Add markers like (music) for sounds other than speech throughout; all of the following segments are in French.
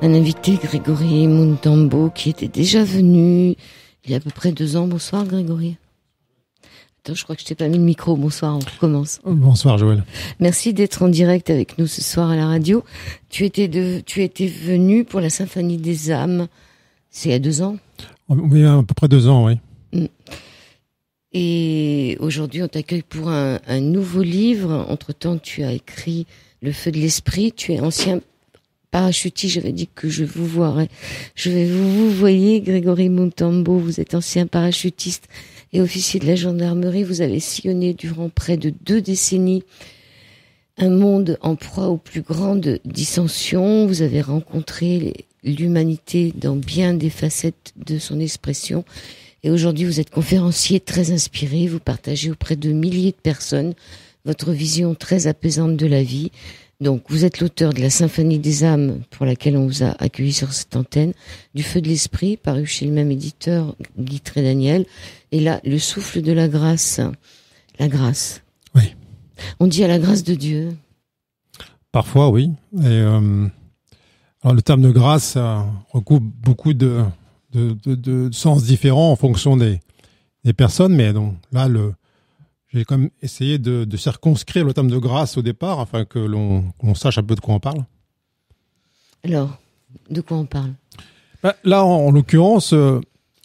un invité, Grégory Muntambo, qui était déjà venu il y a à peu près deux ans. Bonsoir Grégory. Attends, je crois que je t'ai pas mis le micro. Bonsoir, on recommence. Oh, bonsoir Joël. Merci d'être en direct avec nous ce soir à la radio. Tu étais, tu étais venu pour la Symphonie des âmes, c'est il y a deux ans oh, Oui, à peu près deux ans, oui. Mm. Et aujourd'hui, on t'accueille pour un nouveau livre. Entre-temps, tu as écrit Le feu de l'esprit. Tu es ancien parachutiste, j'avais dit que je vous voirais. Je vais vous, vous voyez, Grégory Montambo, vous êtes ancien parachutiste et officier de la gendarmerie. Vous avez sillonné durant près de deux décennies un monde en proie aux plus grandes dissensions. Vous avez rencontré l'humanité dans bien des facettes de son expression. Et aujourd'hui, vous êtes conférencier très inspiré. Vous partagez auprès de milliers de personnes votre vision très apaisante de la vie. Donc, vous êtes l'auteur de la Symphonie des âmes pour laquelle on vous a accueilli sur cette antenne, du Feu de l'esprit, paru chez le même éditeur, Guy Trédaniel. Daniel, et là, le souffle de la grâce, la grâce. Oui. On dit à la grâce de Dieu. Parfois, oui. Euh, le terme de grâce euh, recoupe beaucoup de, sens différents en fonction des, des personnes, mais donc là, le, j'ai quand même essayé de, de, circonscrire le terme de grâce au départ, afin que l'on sache un peu de quoi on parle. Alors, de quoi on parle ben, Là, en, l'occurrence, euh,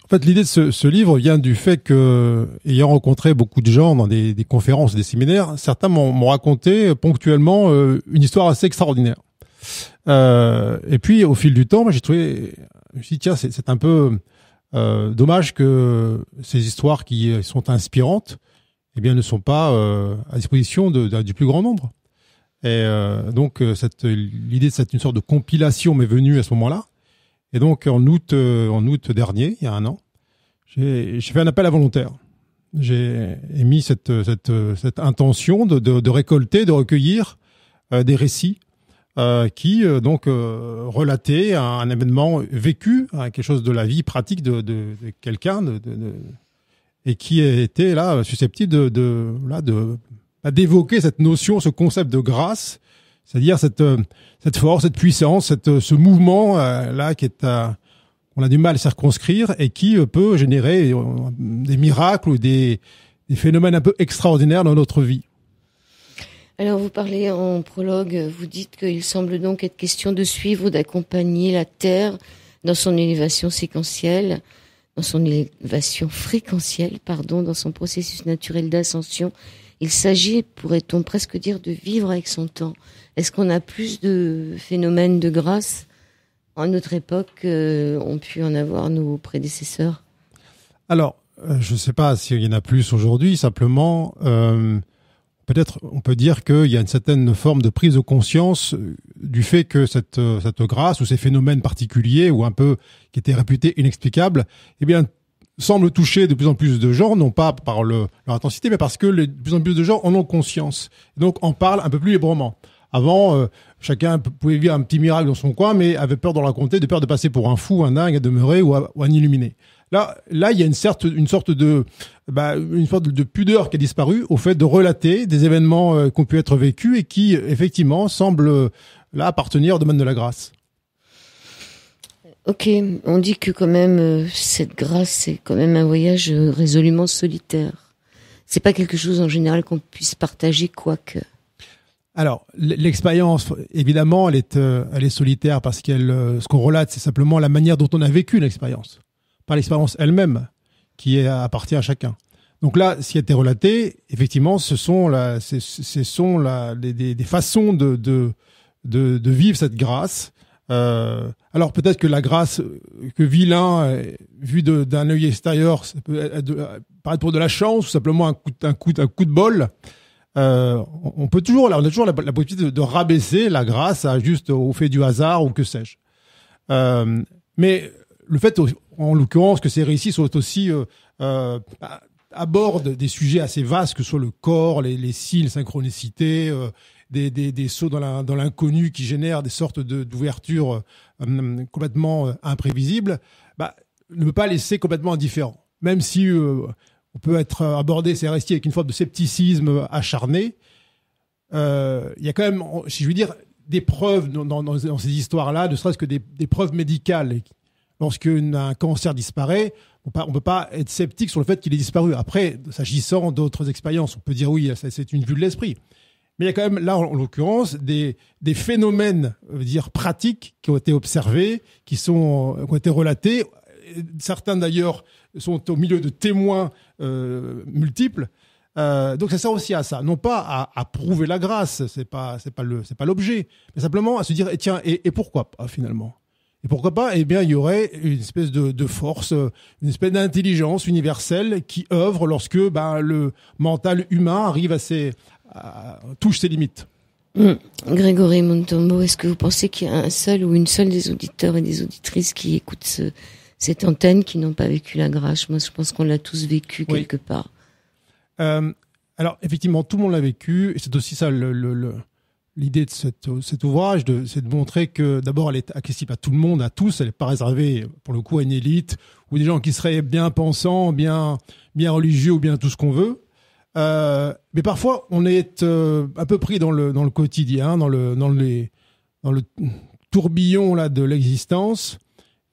en fait, l'idée de ce, livre vient du fait que, ayant rencontré beaucoup de gens dans des, conférences, des séminaires, certains m'ont raconté euh, ponctuellement euh, une histoire assez extraordinaire. Euh, et puis, au fil du temps, j'ai trouvé, je me dit, tiens, c'est un peu dommage que ces histoires qui sont inspirantes eh bien, ne sont pas euh, à disposition du plus grand nombre. Et euh, donc, euh, l'idée de cette une sorte de compilation m'est venue à ce moment-là. Et donc, en août, en août dernier, il y a un an, j'ai, fait un appel à volontaires. J'ai émis cette, cette, intention de, récolter, de recueillir des récits qui, donc, relataient un, événement vécu, hein, quelque chose de la vie pratique de, de quelqu'un, de, et qui était là susceptible de, là de bah, d'évoquer cette notion, ce concept de grâce, c'est-à-dire cette euh, cette force, cette puissance, cette euh, ce mouvement euh, là qui est on a du mal à circonscrire et qui peut générer des miracles ou des, des phénomènes un peu extraordinaires dans notre vie. Alors vous parlez en prologue, vous dites qu'il semble donc être question de suivre ou d'accompagner la Terre dans son élévation séquentielle dans son élévation fréquentielle, pardon, dans son processus naturel d'ascension. Il s'agit, pourrait-on presque dire, de vivre avec son temps. Est-ce qu'on a plus de phénomènes de grâce en notre époque qu'ont euh, pu en avoir nos prédécesseurs Alors, euh, je ne sais pas s'il y en a plus aujourd'hui, simplement, euh, peut-être on peut dire qu'il y a une certaine forme de prise de conscience euh, du fait que euh, cette, grâce ou ces phénomènes particuliers ou un peu qui étaient réputés inexplicables, eh bien, semblent toucher de plus en plus de gens, non pas par leur intensité, mais parce que les, de plus en plus de gens en ont conscience. Donc, en parlent un peu plus librement. Avant, euh, chacun pouvait vivre un petit miracle dans son coin, mais avait peur de raconter, de peur de passer pour un fou, un dingue, à demeurer ou, ou un illuminé. Là, là, il y a une sorte, une sorte de, bah, une sorte de pudeur qui a disparu au fait de relater des événements qu'on euh, qui ont pu être vécus et qui, effectivement, semblent là appartenir au domaine de la grâce. Ok, on dit que quand même euh, cette grâce, c'est quand même un voyage euh, résolument solitaire. C'est pas quelque chose en général qu'on puisse partager, quoique. Alors, l'expérience, évidemment, elle est, solitaire parce qu'elle, ce qu'on relate, c'est simplement la manière dont on a vécu l'expérience par l'expérience elle-même qui est, appartient à chacun. Donc là, si qui a été relaté, effectivement, ce sont, la, ce, sont la, des, façons de, de, vivre cette grâce. Euh, alors peut-être que la grâce que vit vu euh, vu d'un œil extérieur, ça peut paraître pour de la chance ou simplement un coup, un coup, un coup de bol. Euh, on peut toujours, là, on a toujours la, possibilité de, rabaisser la grâce à juste au fait du hasard ou que sais-je. Euh, mais le fait, en l'occurrence, que ces récits soient aussi euh, euh, des sujets assez vastes, que ce soit le corps, les, les cils, synchronicité, euh, des, sauts dans l'inconnu qui génèrent des sortes d'ouvertures complètement imprévisibles, bah, ne peut pas laisser complètement indifférent. Même si on peut être abordé ces récits avec une forme de scepticisme acharné, il y a quand même, si je veux dire, des preuves dans, ces histoires-là, ne serait-ce que des, des, preuves médicales Lorsqu'un cancer disparaît, on ne peut pas être sceptique sur le fait qu'il ait disparu. Après, s'agissant d'autres expériences, on peut dire oui, c'est une vue de l'esprit. Mais il y a quand même, là, en l'occurrence, des, phénomènes, dire, pratiques qui ont été observés, qui, ont été relatés. Certains, d'ailleurs, sont au milieu de témoins euh, multiples. Euh, donc, ça sert aussi à ça. Non pas à, prouver la grâce, ce n'est pas l'objet, mais simplement à se dire, eh, tiens, et, et pourquoi pas, finalement? Et pourquoi pas Eh bien, il y aurait une espèce de, force, euh, une espèce d'intelligence universelle qui œuvre lorsque ben, le mental humain arrive à ses, touche ses limites. Hum. Grégory Montombo, est-ce que vous pensez qu'il y a un seul ou une seule des auditeurs et des auditrices qui écoutent cette antenne qui n'ont pas vécu la grâche Moi, je pense qu'on l'a tous vécu quelque part. Euh, alors, effectivement, tout le monde l'a vécu, et c'est aussi ça le, le L'idée de cet ouvrage, c'est de montrer que d'abord, elle est accessible à tout le monde, à tous. Elle n'est pas réservée, pour le coup, à une élite ou des gens qui seraient bien pensants, bien, bien religieux ou bien tout ce qu'on veut. Euh, mais parfois, on est euh, à peu près dans le, dans le quotidien, dans le, dans, les, dans le tourbillon là, de l'existence.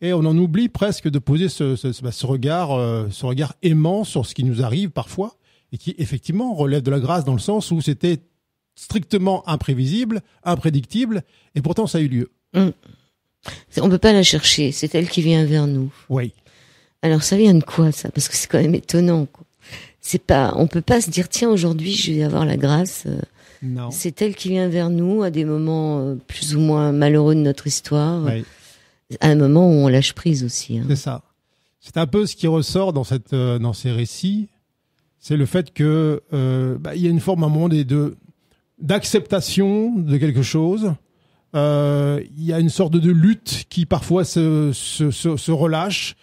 Et on en oublie presque de poser ce, regard, euh, ce regard aimant sur ce qui nous arrive parfois et qui effectivement relève de la grâce dans le sens où c'était strictement imprévisible, imprédictible, et pourtant ça a eu lieu. Hum. On ne peut pas la chercher, c'est elle qui vient vers nous. Oui. Alors ça vient de quoi ça Parce que c'est quand même étonnant. Quoi. C'est pas, on peut pas se dire tiens aujourd'hui je vais avoir la grâce. Euh, non. C'est elle qui vient vers nous à des moments euh, plus ou moins malheureux de notre histoire, oui. à un moment où on lâche prise aussi. Hein. C'est ça. C'est un peu ce qui ressort dans cette, euh, dans ces récits, c'est le fait que bah, il y a une forme à un moment des deux d'acceptation de quelque chose. Euh, il y a une sorte de lutte qui parfois se, se, se, relâche.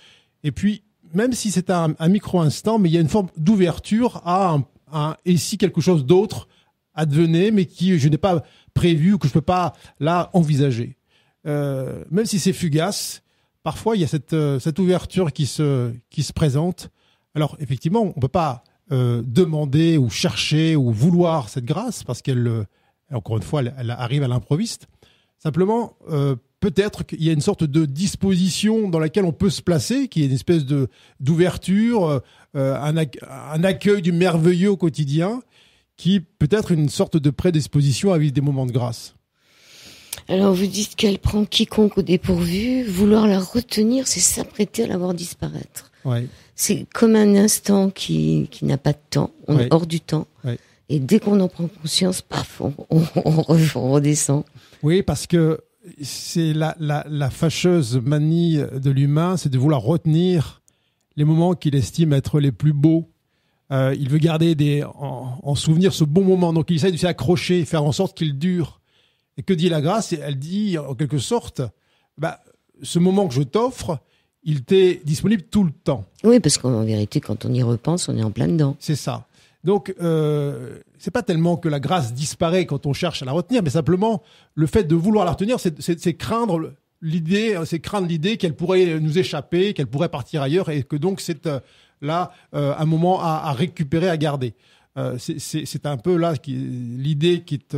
Et puis, même si c'est un, micro-instant, mais il y a une forme d'ouverture à un, et si quelque chose d'autre advenait, mais qui je n'ai pas prévu que je ne peux pas là envisager. Euh, même si c'est fugace, parfois il y a cette, euh, cette ouverture qui se, qui se présente. Alors effectivement, on ne peut pas euh, demander ou chercher ou vouloir cette grâce parce qu'elle, euh, encore une fois, elle, arrive à l'improviste. Simplement, euh, peut-être qu'il y a une sorte de disposition dans laquelle on peut se placer, qui est une espèce de d'ouverture, un, accueil du merveilleux au quotidien, qui peut-être une sorte de prédisposition à vivre des moments de grâce. Alors vous dites qu'elle prend quiconque au dépourvu, vouloir la retenir, c'est s'apprêter à la voir disparaître. Ouais c'est comme un instant qui, n'a pas de temps, on est hors du temps. Et dès qu'on en prend conscience, paf, on, redescend. Oui, parce que c'est la, fâcheuse manie de l'humain, c'est de vouloir retenir les moments qu'il estime être les plus beaux. Euh, il veut garder en, souvenir ce bon moment. Donc il essaie de s'accrocher, faire en sorte qu'il dure. Et que dit la grâce Elle dit en quelque sorte, bah, ce moment que je t'offre, il t'est disponible tout le temps. Oui, parce qu'en vérité, quand on y repense, on est en plein dedans. C'est ça. Donc, ce euh, c'est pas tellement que la grâce disparaît quand on cherche à la retenir, mais simplement le fait de vouloir la retenir, c'est craindre l'idée, c'est craindre l'idée qu'elle pourrait nous échapper, qu'elle pourrait partir ailleurs, et que donc c'est euh, là euh, un moment à, récupérer, à garder. c'est un peu là l'idée qui est,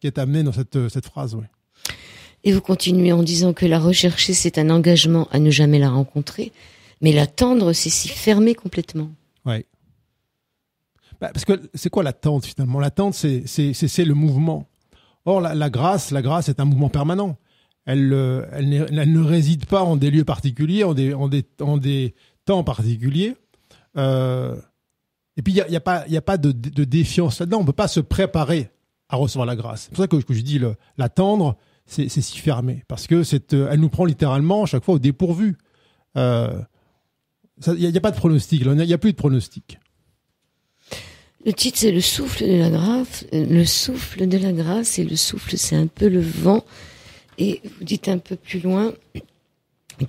qui amenée dans cette, phrase. oui. Et vous continuez en disant que la rechercher, c'est un engagement à ne jamais la rencontrer, mais l'attendre, c'est s'y fermer complètement. Oui. Bah, parce que c'est quoi l'attente finalement L'attente, c'est le mouvement. Or, la, grâce, la grâce est un mouvement permanent. Euh, elle, ne réside pas en des lieux particuliers, en des, en des, en des temps particuliers. Euh, et puis, il n'y a, y a, pas, a pas de, de défiance là-dedans. On ne peut pas se préparer à recevoir la grâce. C'est pour ça que, que je dis l'attendre, c'est si fermé parce que euh, elle nous prend littéralement à chaque fois au dépourvu. Il euh, n'y a, pas de pronostic, il n'y a, plus de pronostic. Le titre, c'est le souffle de la grâce. Euh, le souffle de la grâce et le souffle, c'est un peu le vent. Et vous dites un peu plus loin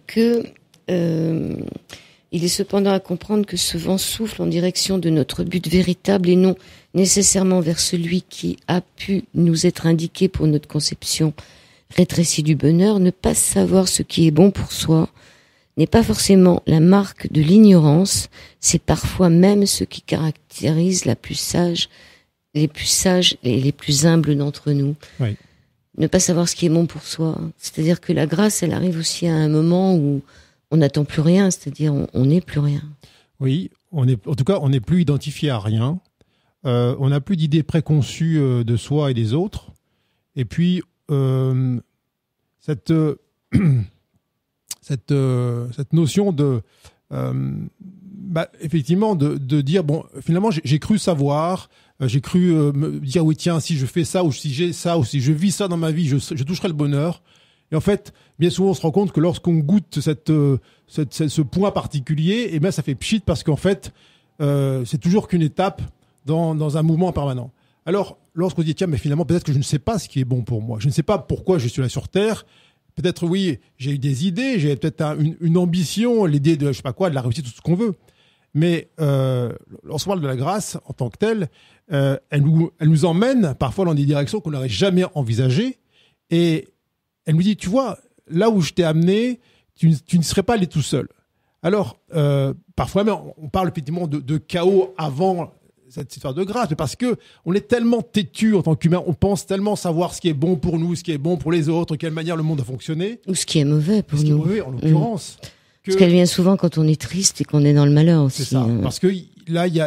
que il est cependant à comprendre que ce vent souffle en direction de notre but véritable et non nécessairement vers celui qui a pu nous être indiqué pour notre conception rétréci du bonheur, ne pas savoir ce qui est bon pour soi n'est pas forcément la marque de l'ignorance, c'est parfois même ce qui caractérise la plus sage, les plus sages et les plus humbles d'entre nous. Ne pas savoir ce qui est bon pour soi. C'est-à-dire que la grâce, elle arrive aussi à un moment où on n'attend plus rien, c'est-à-dire on n'est plus rien. Oui, on est, en tout cas, on n'est plus identifié à rien. Euh, on n'a plus d'idées préconçues euh, de soi et des autres. Et puis, euh, cette, euh, (clears throat) euh, cette, notion de, bah, effectivement, de, dire, bon, finalement, j'ai cru savoir, j'ai cru me dire, oui, tiens, si je fais ça, ou si j'ai ça, ou si je vis ça dans ma vie, je, toucherai le bonheur. Et en fait, bien souvent, on se rend compte que lorsqu'on goûte cette, ce point particulier, et eh bien, ça fait pchit parce qu'en fait, c'est toujours qu'une étape dans, un mouvement permanent. Alors, lorsqu'on se dit, tiens, mais finalement, peut-être que je ne sais pas ce qui est bon pour moi, je ne sais pas pourquoi je suis là sur Terre, peut-être, oui, j'ai eu des idées, j'ai peut-être une, ambition, l'idée de, je sais pas quoi, de la réussite, tout ce qu'on veut. Mais euh, lorsqu'on parle de la grâce en tant que telle, euh, elle, nous, emmène parfois dans des directions qu'on n'aurait jamais envisagées. Et elle nous dit, tu vois, là où je t'ai amené, tu, ne serais pas allé tout seul. Alors, euh, parfois on parle effectivement de chaos avant cette histoire de grâce, parce que on est tellement têtu en tant qu'humain, on pense tellement savoir ce qui est bon pour nous, ce qui est bon pour les autres, quelle manière le monde a fonctionné. Ou ce qui est mauvais pour ce nous. Qui est mauvais, en l'occurrence. Mm. Parce qu'elle vient souvent quand on est triste et qu'on est dans le malheur aussi. C'est ça. Hein. Parce que là, il y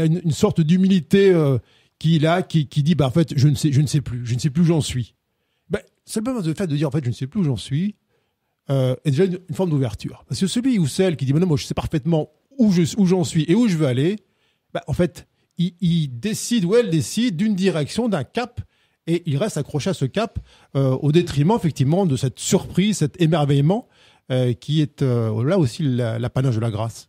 a, une, sorte d'humilité euh, qui qui là, qui, dit, bah en fait, je ne sais, je ne sais plus, je ne sais plus où j'en suis. Bah, c'est le fait de dire, en fait, je ne sais plus où j'en suis, euh, est déjà une, forme d'ouverture. Parce que celui ou celle qui dit, moi, je sais parfaitement où je, où j'en suis et où je veux aller, bah, en fait, il, décide ou elle décide d'une direction, d'un cap, et il reste accroché à ce cap euh, au détriment effectivement de cette surprise, cet émerveillement euh, qui est euh, là aussi l'apanage de la grâce.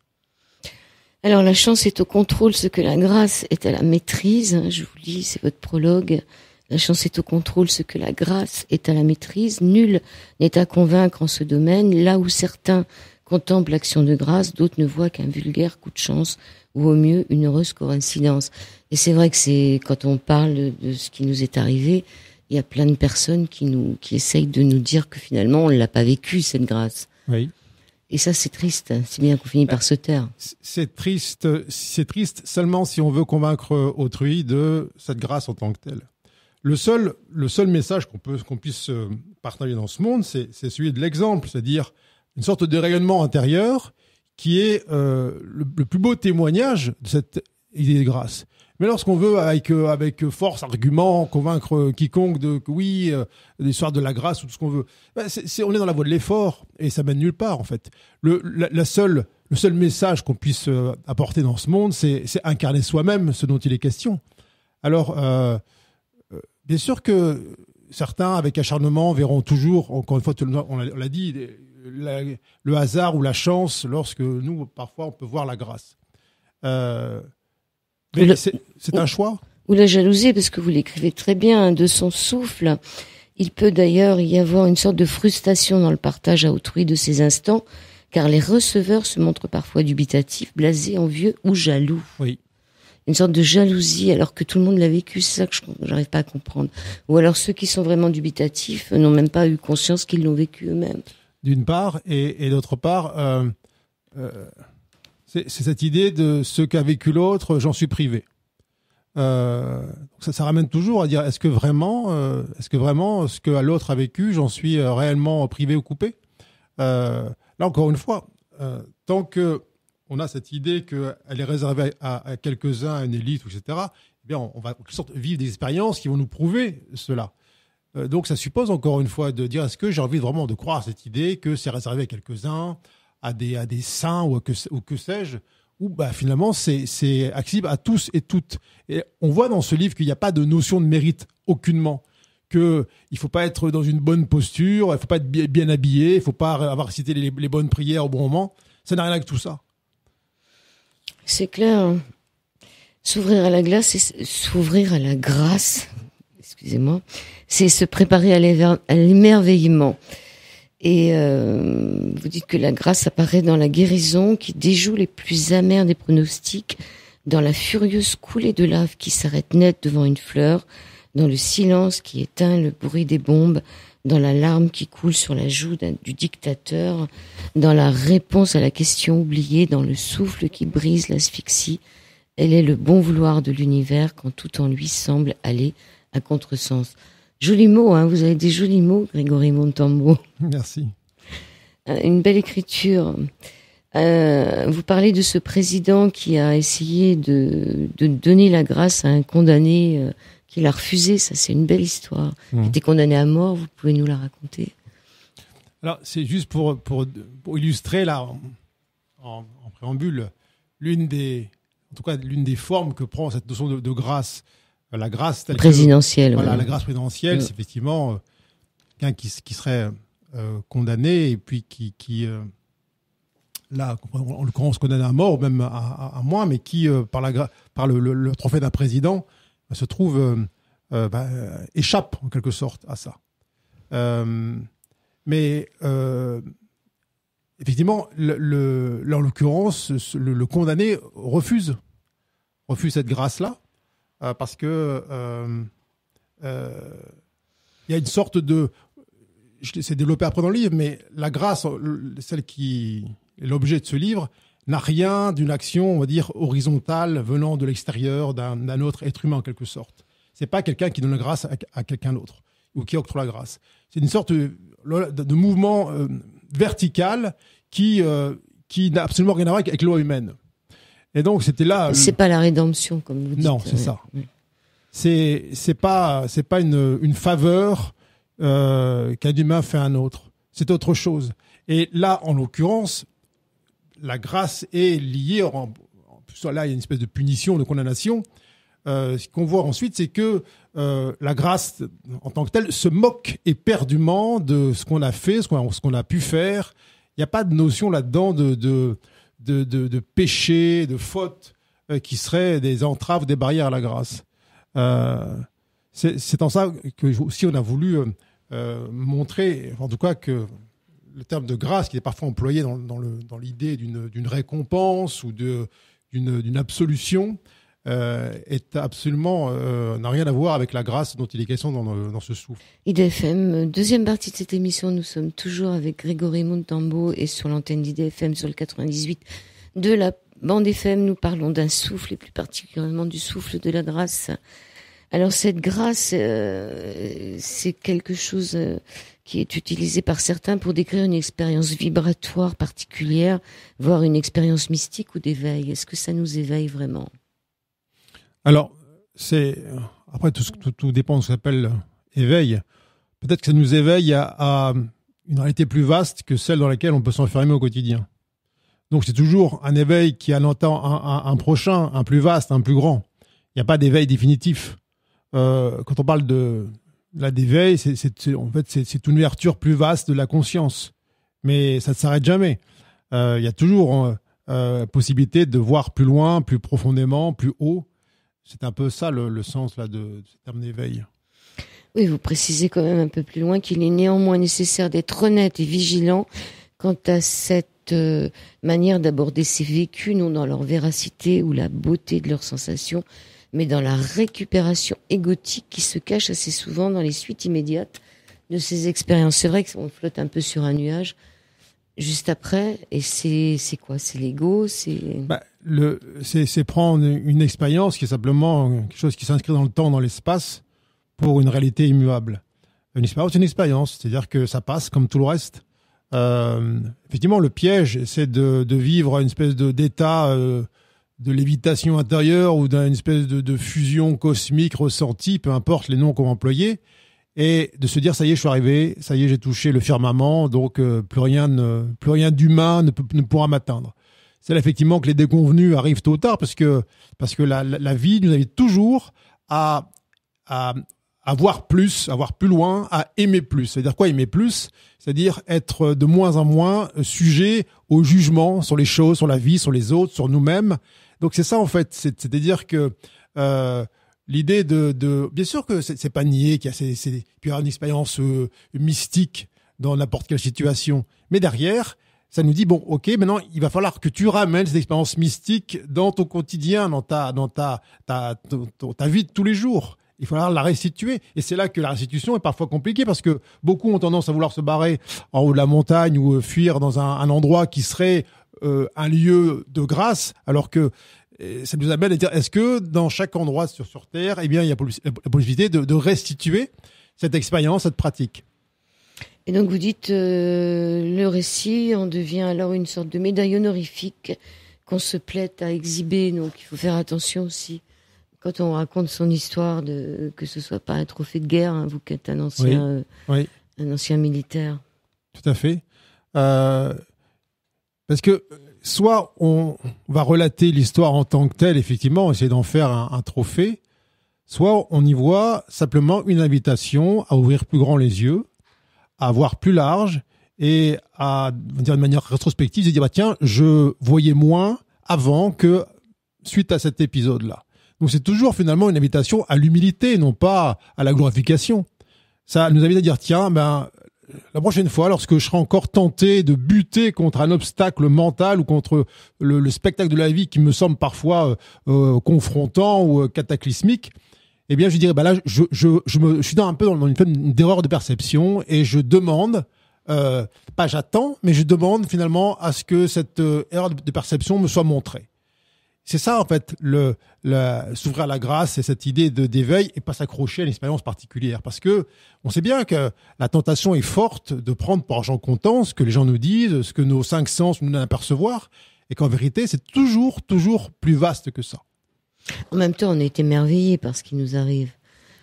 Alors la chance est au contrôle, ce que la grâce est à la maîtrise. Je vous lis, c'est votre prologue. La chance est au contrôle, ce que la grâce est à la maîtrise. Nul n'est à convaincre en ce domaine, là où certains « Contemple l'action de grâce, d'autres ne voient qu'un vulgaire coup de chance ou au mieux une heureuse coïncidence. Et c'est vrai que c'est quand on parle de ce qui nous est arrivé, il y a plein de personnes qui nous qui essayent de nous dire que finalement on l'a pas vécu cette grâce. Oui. Et ça, c'est triste. C'est hein, bien qu'on finit par bah, se taire. C'est triste. C'est triste seulement si on veut convaincre autrui de cette grâce en tant que telle. Le seul, le seul message qu'on peut, qu'on puisse euh, partager dans ce monde, c'est, celui de l'exemple. C'est-à-dire, une sorte de rayonnement intérieur qui est euh, le, plus beau témoignage de cette idée de grâce. Mais lorsqu'on veut avec euh, avec force, argument, convaincre quiconque de que oui, euh, l'histoire de la grâce ou tout ce qu'on veut, ben c on est dans la voie de l'effort et ça mène nulle part en fait. Le la, seule le seul message qu'on puisse euh, apporter dans ce monde, c'est incarner soi-même ce dont il est question. Alors bien sûr que certains, avec acharnement, verront toujours, encore une fois, on l'a dit, le hasard ou la chance lorsque nous, parfois, on peut voir la grâce. Euh, c'est un choix. Ou la jalousie, parce que vous l'écrivez très bien, hein, de son souffle. Il peut d'ailleurs y avoir une sorte de frustration dans le partage à autrui de ces instants, car les receveurs se montrent parfois dubitatifs, blasés, envieux ou jaloux. Oui. Une sorte de jalousie, alors que tout le monde l'a vécu, c'est ça que n'arrive pas à comprendre. Ou alors ceux qui sont vraiment dubitatifs n'ont même pas eu conscience qu'ils l'ont vécu eux-mêmes d'une part, et, d'autre part, euh, euh, c'est cette idée de ce qu'a vécu l'autre, j'en suis privé. Euh, ça, ramène toujours à dire est-ce que vraiment, est-ce que vraiment ce que l'autre a vécu, j'en suis réellement privé ou coupé Là encore une fois, tant que on a cette idée qu'elle est réservée à, quelques-uns, à une élite, etc. Eh bien, on, va quelque sorte vivre des expériences qui vont nous prouver cela. Euh, donc ça suppose encore une fois de dire est-ce que j'ai envie vraiment de croire à cette idée que c'est réservé à quelques-uns, à des, à saints ou, que, ou que sais-je ou bah, finalement c'est accessible à tous et toutes. Et on voit dans ce livre qu'il n'y a pas de notion de mérite aucunement Qu'il ne faut pas être dans une bonne posture, il ne faut pas être bien habillé, il ne faut pas avoir cité les, bonnes prières au bon moment. Ça n'a rien avec tout ça. C'est clair. Hein. S'ouvrir à la glace, s'ouvrir à la grâce excusez-moi, c'est se préparer à l'émerveillement. Et euh, vous dites que la grâce apparaît dans la guérison qui déjoue les plus amers des pronostics, dans la furieuse coulée de lave qui s'arrête net devant une fleur, dans le silence qui éteint le bruit des bombes, dans la larme qui coule sur la joue du dictateur, dans la réponse à la question oubliée, dans le souffle qui brise l'asphyxie. Elle est le bon vouloir de l'univers quand tout en lui semble aller à contresens. Joli mot, hein, vous avez des jolis mots, Grégory Montambo. Merci. Euh, une belle écriture. Euh, vous parlez de ce président qui a essayé de, donner la grâce à un condamné euh, qui l'a refusé. Ça, c'est une belle histoire. Il mmh. était condamné à mort, vous pouvez nous la raconter Alors, c'est juste pour, illustrer, là, en, préambule, l'une des, en tout cas, l'une des formes que prend cette notion de, de grâce la grâce présidentielle. la grâce présidentielle, c'est effectivement euh, quelqu'un qui, serait euh, condamné et puis qui, euh, là, en l'occurrence, condamné à mort, même à, à, moins, mais qui, par, la, par le, trophée d'un président, bah, se trouve, bah, échappe en quelque sorte à ça. mais effectivement, le, en l'occurrence, le, condamné refuse, refuse cette grâce-là. Euh, parce que euh, euh, il y a une sorte de, c'est développé après dans le livre, mais la grâce, celle qui est l'objet de ce livre, n'a rien d'une action, on va dire, horizontale venant de l'extérieur d'un autre être humain en quelque sorte. C'est pas quelqu'un qui donne la grâce à, quelqu'un d'autre ou qui octroie la grâce. C'est une sorte de, mouvement vertical qui, qui n'a absolument rien à voir avec, avec loi humaine. Et donc c'était là. Euh, c'est pas la rédemption comme vous dites. Non, c'est euh, ça. C'est c'est pas c'est pas une, une faveur euh, qu'un humain fait à un autre. C'est autre chose. Et là, en l'occurrence, la grâce est liée. En, là, il y a une espèce de punition, de condamnation. ce qu'on voit ensuite, c'est que la grâce, en tant que telle, se moque éperdument de ce qu'on a fait, ce qu'on a, pu faire. Il n'y a pas de notion là-dedans de, de de, de péchés, de fautes euh, qui seraient des entraves, des barrières à la grâce. Euh, c'est en ça que aussi on a voulu euh, montrer, en tout cas, que le terme de grâce, qui est parfois employé dans, l'idée d'une récompense ou d'une absolution, euh, est absolument euh, n'a rien à voir avec la grâce dont il est question dans, euh, dans, ce souffle. IDFM, deuxième partie de cette émission, nous sommes toujours avec Grégory Montambo et sur l'antenne d'IDFM sur le 98 de la bande FM, nous parlons d'un souffle et plus particulièrement du souffle de la grâce. Alors cette grâce, c'est quelque chose qui est utilisé par certains pour décrire une expérience vibratoire particulière, voire une expérience mystique ou d'éveil. Est-ce que ça nous éveille vraiment alors, c'est après tout, tout, tout, dépend de ce qu'on appelle éveil. Peut-être que ça nous éveille à, une réalité plus vaste que celle dans laquelle on peut s'enfermer au quotidien. Donc c'est toujours un éveil qui a un, un, prochain, un plus vaste, un plus grand. Il n'y a pas d'éveil définitif. Euh, quand on parle de la d'éveil, c'est en fait c'est une ouverture plus vaste de la conscience, mais ça ne s'arrête jamais. Euh, il y a toujours euh, possibilité de voir plus loin, plus profondément, plus haut. C'est un peu ça le, sens là, de, ce terme d'éveil. Oui, vous précisez quand même un peu plus loin qu'il est néanmoins nécessaire d'être honnête et vigilant quant à cette euh, manière d'aborder ces vécus, non dans leur véracité ou la beauté de leurs sensations, mais dans la récupération égotique qui se cache assez souvent dans les suites immédiates de ces expériences. C'est vrai qu'on flotte un peu sur un nuage, juste après. Et c'est quoi C'est l'ego, c'est. Bah, c'est prendre une expérience qui est simplement quelque chose qui s'inscrit dans le temps, dans l'espace, pour une réalité immuable. Une expérience, c'est une expérience, c'est-à-dire que ça passe comme tout le reste. Euh, effectivement, le piège, c'est de, de, vivre une espèce de d'état euh, de lévitation intérieure ou d'une espèce de, de, fusion cosmique ressentie, peu importe les noms qu'on va employer et de se dire ça y est je suis arrivé, ça y est j'ai touché le firmament, donc euh, plus rien, ne, plus rien d'humain ne, ne pourra m'atteindre. C'est là effectivement que les déconvenus arrivent tôt ou tard parce que parce que la, la, vie nous invite toujours à, à à voir plus, à voir plus loin, à aimer plus. C'est-à-dire quoi aimer plus C'est-à-dire être de moins en moins sujet au jugement sur les choses, sur la vie, sur les autres, sur nous-mêmes. Donc c'est ça en fait. C'est, c'est-à-dire que euh, l'idée de, bien sûr que c'est pas nier qu'il y a ces, ces... une expérience euh, mystique dans n'importe quelle situation, mais derrière, ça nous dit bon, ok, maintenant il va falloir que tu ramènes cette expérience mystique dans ton quotidien, dans ta, dans ta, ta, vie de tous les jours. Il faudra la restituer. Et c'est là que la restitution est parfois compliquée parce que beaucoup ont tendance à vouloir se barrer en haut de la montagne ou euh, fuir dans un, endroit qui serait euh, un lieu de grâce, alors que ça nous amène à dire, est-ce que dans chaque endroit sur, sur Terre, eh bien, il y a la possibilité de, restituer cette expérience, cette pratique et donc vous dites, euh, le récit en devient alors une sorte de médaille honorifique qu'on se plaît à exhiber, donc il faut faire attention aussi quand on raconte son histoire, de, que ce soit pas un trophée de guerre, hein, vous qui êtes un ancien, euh, un ancien militaire. Tout à fait. Euh, parce que soit on va relater l'histoire en tant que telle, effectivement, essayer d'en faire un, trophée, soit on y voit simplement une invitation à ouvrir plus grand les yeux, à voir plus large et à dire de manière rétrospective, de dire bah tiens, je voyais moins avant que suite à cet épisode-là. Donc c'est toujours finalement une invitation à l'humilité, non pas à la glorification. Ça nous invite à dire tiens, ben la prochaine fois, lorsque je serai encore tenté de buter contre un obstacle mental ou contre le, spectacle de la vie qui me semble parfois euh, euh, confrontant ou euh, cataclysmique, eh bien, je dirais, bah là, je, me, suis dans un peu dans une forme d'erreur de perception et je demande, pas j'attends, mais je demande finalement à ce que cette erreur de perception me soit montrée c'est ça en fait le, s'ouvrir à la grâce, et cette idée de d'éveil et pas s'accrocher à l'expérience particulière parce que on sait bien que la tentation est forte de prendre pour argent comptant ce que les gens nous disent, ce que nos cinq sens nous donnent à percevoir et qu'en vérité c'est toujours toujours plus vaste que ça. En même temps, on est émerveillé par ce qui nous arrive.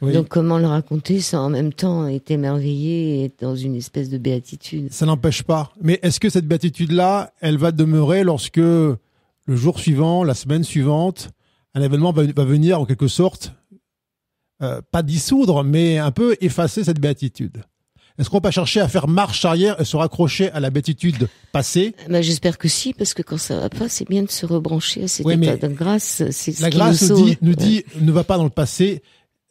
Donc comment le raconter sans en même temps être émerveillé et être dans une espèce de béatitude Ça n'empêche pas. Mais est-ce que cette béatitude-là, elle va demeurer lorsque le jour suivant, la semaine suivante, un événement va, venir en quelque sorte, euh, pas dissoudre, mais un peu effacer cette béatitude. Est-ce qu'on va chercher à faire marche arrière et se raccrocher à la béatitude passée ben J'espère que si, parce que quand ça va pas, c'est bien de se rebrancher à cette état de grâce. Ce la grâce nous, dit, nous dit, ne va pas dans le passé,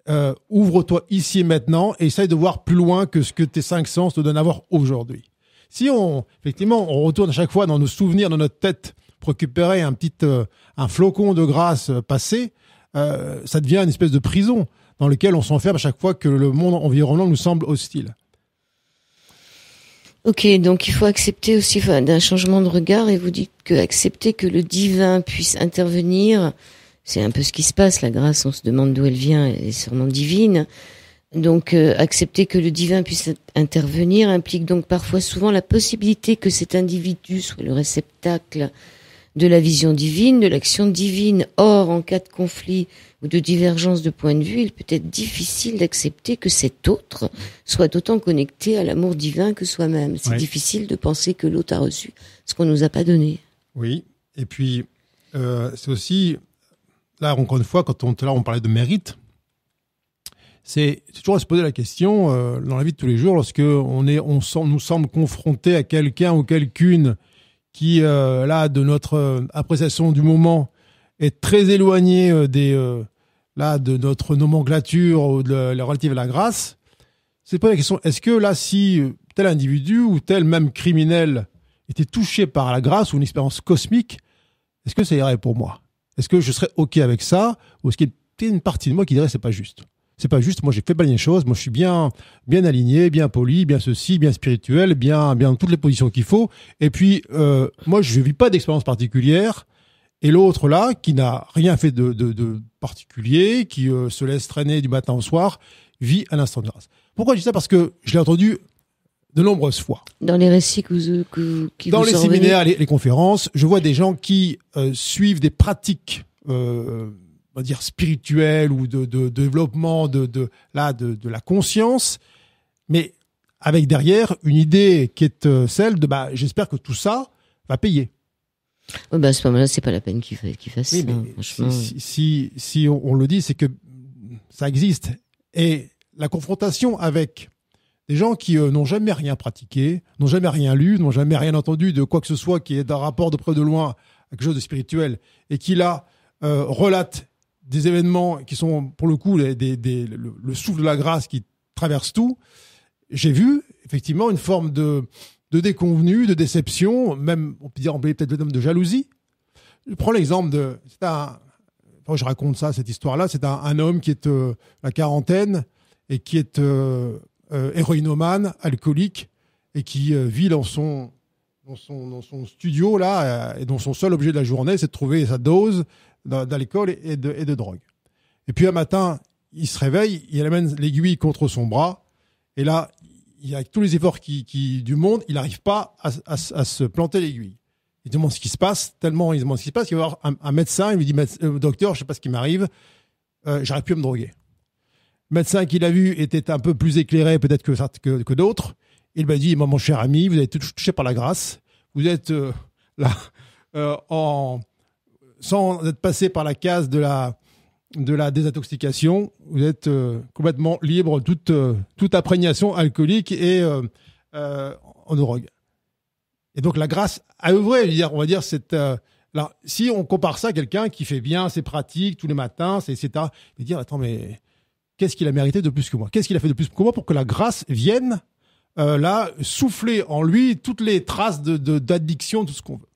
euh, ouvre-toi ici et maintenant et essaye de voir plus loin que ce que tes cinq sens te donnent à voir aujourd'hui. Si on, effectivement, on retourne à chaque fois dans nos souvenirs, dans notre tête, récupérer un petit euh, un flocon de grâce euh, passé, euh, ça devient une espèce de prison dans laquelle on s'enferme à chaque fois que le monde environnant nous semble hostile. Ok, donc il faut accepter aussi d'un changement de regard et vous dites que accepter que le divin puisse intervenir, c'est un peu ce qui se passe. La grâce, on se demande d'où elle vient, elle est sûrement divine. Donc accepter que le divin puisse intervenir implique donc parfois souvent la possibilité que cet individu soit le réceptacle de la vision divine, de l'action divine. Or, en cas de conflit ou de divergence de point de vue, il peut être difficile d'accepter que cet autre soit autant connecté à l'amour divin que soi-même. C'est difficile de penser que l'autre a reçu ce qu'on ne nous a pas donné. Oui, et puis euh, c'est aussi, là encore une fois, quand on, là, on parlait de mérite, c'est toujours à se poser la question euh, dans la vie de tous les jours, lorsque on est, on nous semble confrontés à quelqu'un ou quelqu'une qui, euh, là, de notre euh, appréciation du moment, est très éloigné euh, des, là, de notre nomenclature ou de la relative à la grâce. C'est pas la question. Est-ce que là, si tel individu ou tel même criminel était touché par la grâce ou une expérience cosmique, est-ce que ça irait pour moi Est-ce que je serais OK avec ça Ou est-ce qu'il y a une partie de moi qui dirait c'est pas juste c'est pas juste, moi j'ai fait pas les choses, moi je suis bien, bien aligné, bien poli, bien ceci, bien spirituel, bien, bien toutes les positions qu'il faut. Et puis, euh, moi je vis pas d'expérience particulière. Et l'autre là, qui n'a rien fait de, de, de particulier, qui euh, se laisse traîner du matin au soir, vit à l'instant de grâce. Pourquoi je dis ça Parce que je l'ai entendu de nombreuses fois. Dans les récits que vous, que, qui Dans vous les séminaires, les, conférences, je vois des gens qui euh, suivent des pratiques euh, on va dire spirituel ou de, développement de, de là de, de, la conscience, mais avec derrière une idée qui est euh, celle de bah j'espère que tout ça va payer. bah à ce moment c'est pas la peine qu'il fasse. Hein, si, si, on, le dit, c'est que ça existe. Et la confrontation avec des gens qui euh, n'ont jamais rien pratiqué, n'ont jamais rien lu, n'ont jamais rien entendu de quoi que ce soit qui est d'un rapport de près ou de loin à quelque chose de spirituel, et qui là euh, relate des événements qui sont pour le coup le, souffle de la grâce qui traverse tout, j'ai vu effectivement une forme de, de déconvenue, de déception, même on peut dire on peut peut-être le de jalousie. Je prends l'exemple de, je raconte ça cette histoire-là, c'est un, homme qui est euh, à la quarantaine et qui est euh, euh, héroïnomane, alcoolique et qui vit dans son dans son, studio là, et dont son seul objet de la journée, c'est de trouver sa dose d'alcool et de, et de drogue. Et puis un matin, il se réveille, il amène l'aiguille contre son bras, et là, il, avec tous les efforts qui, du monde, il n'arrive pas à, se planter l'aiguille. Il demande ce qui se passe, tellement il demande ce qui se passe, il va voir un, un médecin, il lui dit euh, Docteur, je ne sais pas ce qui m'arrive, euh, j'aurais pu me droguer. Le médecin qu'il a vu était un peu plus éclairé peut-être que, que, d'autres. Il m'a dit Mon cher ami, vous êtes touché par la grâce, vous êtes euh, là euh, en sans être passé par la case de la, de la désintoxication, vous êtes euh, complètement libre de toute, euh, toute imprégnation alcoolique et euh, en drogue. Et donc la grâce a œuvré. on va dire, alors si on compare ça à quelqu'un qui fait bien ses pratiques tous les matins, c'est à Et dire attends mais qu'est-ce qu'il a mérité de plus que moi Qu'est-ce qu'il a fait de plus que moi pour que la grâce vienne là souffler en lui toutes les traces de d'addiction, tout ce qu'on veut.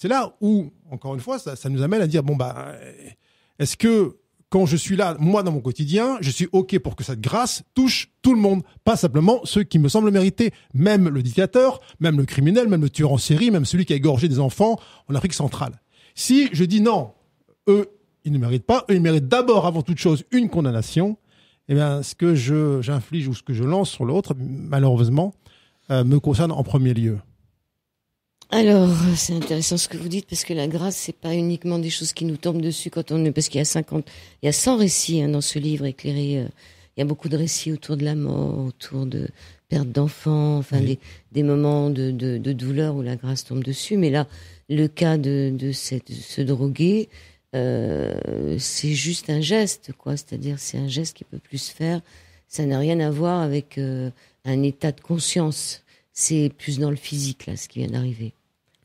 C'est là où, encore une fois, ça, nous amène à dire, bon, bah, est-ce que quand je suis là, moi, dans mon quotidien, je suis OK pour que cette grâce touche tout le monde, pas simplement ceux qui me semblent mériter, même le dictateur, même le criminel, même le tueur en série, même celui qui a égorgé des enfants en Afrique centrale. Si je dis non, eux, ils ne méritent pas, eux, ils méritent d'abord, avant toute chose, une condamnation, eh bien, ce que j'inflige ou ce que je lance sur l'autre, malheureusement, euh, me concerne en premier lieu. Alors, c'est intéressant ce que vous dites parce que la grâce, c'est pas uniquement des choses qui nous tombent dessus quand on est, parce qu'il y a 50, il y a 100 récits hein, dans ce livre éclairé. Euh, il y a beaucoup de récits autour de la mort, autour de perte d'enfants, enfin des, moments de, de, douleur où la grâce tombe dessus. Mais là, le cas de, de cette, se droguer, euh, c'est juste un geste, quoi. C'est-à-dire, c'est un geste qui peut plus faire. Ça n'a rien à voir avec euh, un état de conscience. C'est plus dans le physique, là, ce qui vient d'arriver.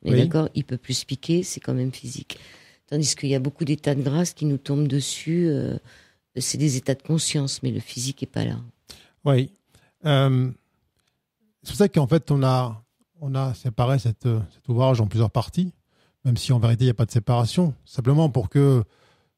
Mais d'accord, il peut plus piquer, c'est quand même physique. Tandis qu'il y a beaucoup d'états de grâce qui nous tombent dessus. Euh, c'est des états de conscience, mais le physique n'est pas là. Oui. Euh, c'est pour ça qu'en fait, on a, on a séparé cet ouvrage en plusieurs parties, même si en vérité, il n'y a pas de séparation. Simplement pour que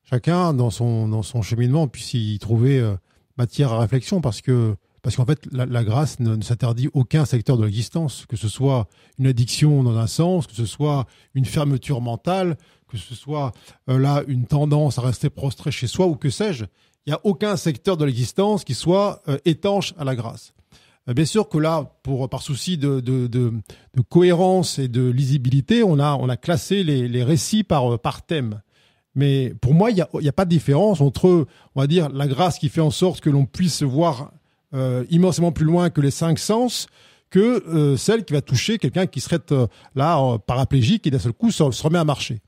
chacun, dans son, dans son cheminement, puisse y trouver euh, matière à réflexion, parce que parce qu'en fait, la, grâce ne, s'interdit aucun secteur de l'existence, que ce soit une addiction dans un sens, que ce soit une fermeture mentale, que ce soit euh, là une tendance à rester prostré chez soi ou que sais-je. Il n'y a aucun secteur de l'existence qui soit euh, étanche à la grâce. Euh, bien sûr que là, pour, par souci de, cohérence et de lisibilité, on a, classé les, récits par, thème. Mais pour moi, il n'y a, a, pas de différence entre, on va dire, la grâce qui fait en sorte que l'on puisse voir euh, immensément plus loin que les cinq sens que euh, celle qui va toucher quelqu'un qui serait euh, là paraplégique et d'un seul coup se, remet à marcher.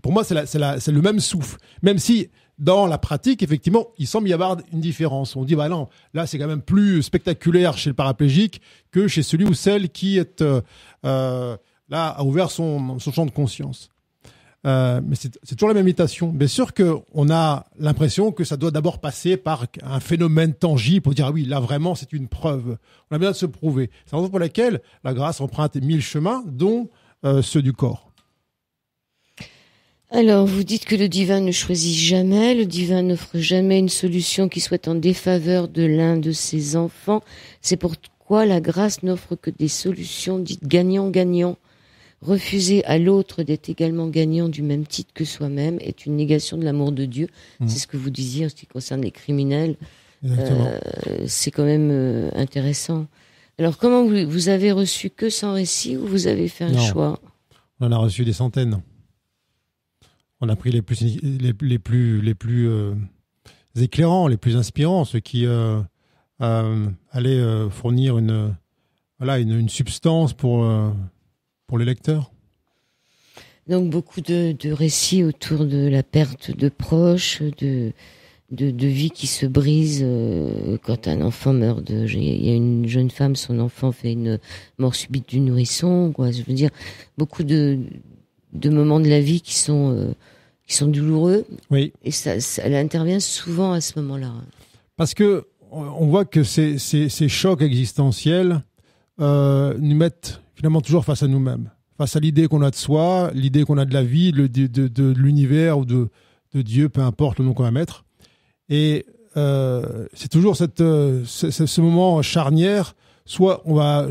pour moi c'est le même souffle, même si dans la pratique, effectivement, il semble y avoir une différence. On dit, bah là, c'est quand même plus spectaculaire chez le paraplégique que chez celui ou celle qui est, a ouvert son champ de conscience. Euh, mais c'est toujours la même imitation. Bien sûr qu'on a l'impression que ça doit d'abord passer par un phénomène tangible pour dire ah oui, là vraiment c'est une preuve. On a besoin de se prouver. C'est la raison pour laquelle la grâce emprunte mille chemins, dont euh, ceux du corps. Alors, vous dites que le divin ne choisit jamais, le divin n'offre jamais une solution qui soit en défaveur de l'un de ses enfants. C'est pourquoi la grâce n'offre que des solutions dites gagnant-gagnant refuser à l'autre d'être également gagnant du même titre que soi-même est une négation de l'amour de Dieu. Mm. C'est ce que vous disiez en ce qui concerne les criminels. Euh, c'est quand même euh, intéressant. Alors, comment vous, avez reçu que 100 récits ou vous avez fait un choix On a reçu des centaines. On a pris les plus, les, plus, les plus euh, éclairants, les plus inspirants, ceux qui allaient fournir une, voilà, une substance pour pour les lecteurs. donc beaucoup de, de, récits autour de la perte de proches, de, de, vie qui se brise euh, quand un enfant meurt. De, il y a une jeune femme, son enfant fait une mort subite du nourrisson. Quoi. Je veux dire, beaucoup de, de moments de la vie qui sont, euh, qui sont douloureux. Oui. Et ça, elle intervient souvent à ce moment-là. Parce que on voit que ces, ces, chocs existentiels euh, nous mettent finalement toujours face à nous-mêmes, face à l'idée qu'on a de soi, l'idée qu'on a de la vie, de, l'univers ou de, Dieu, peu importe le nom qu'on va mettre. Et euh, c'est toujours euh, ce, moment charnière. Soit on va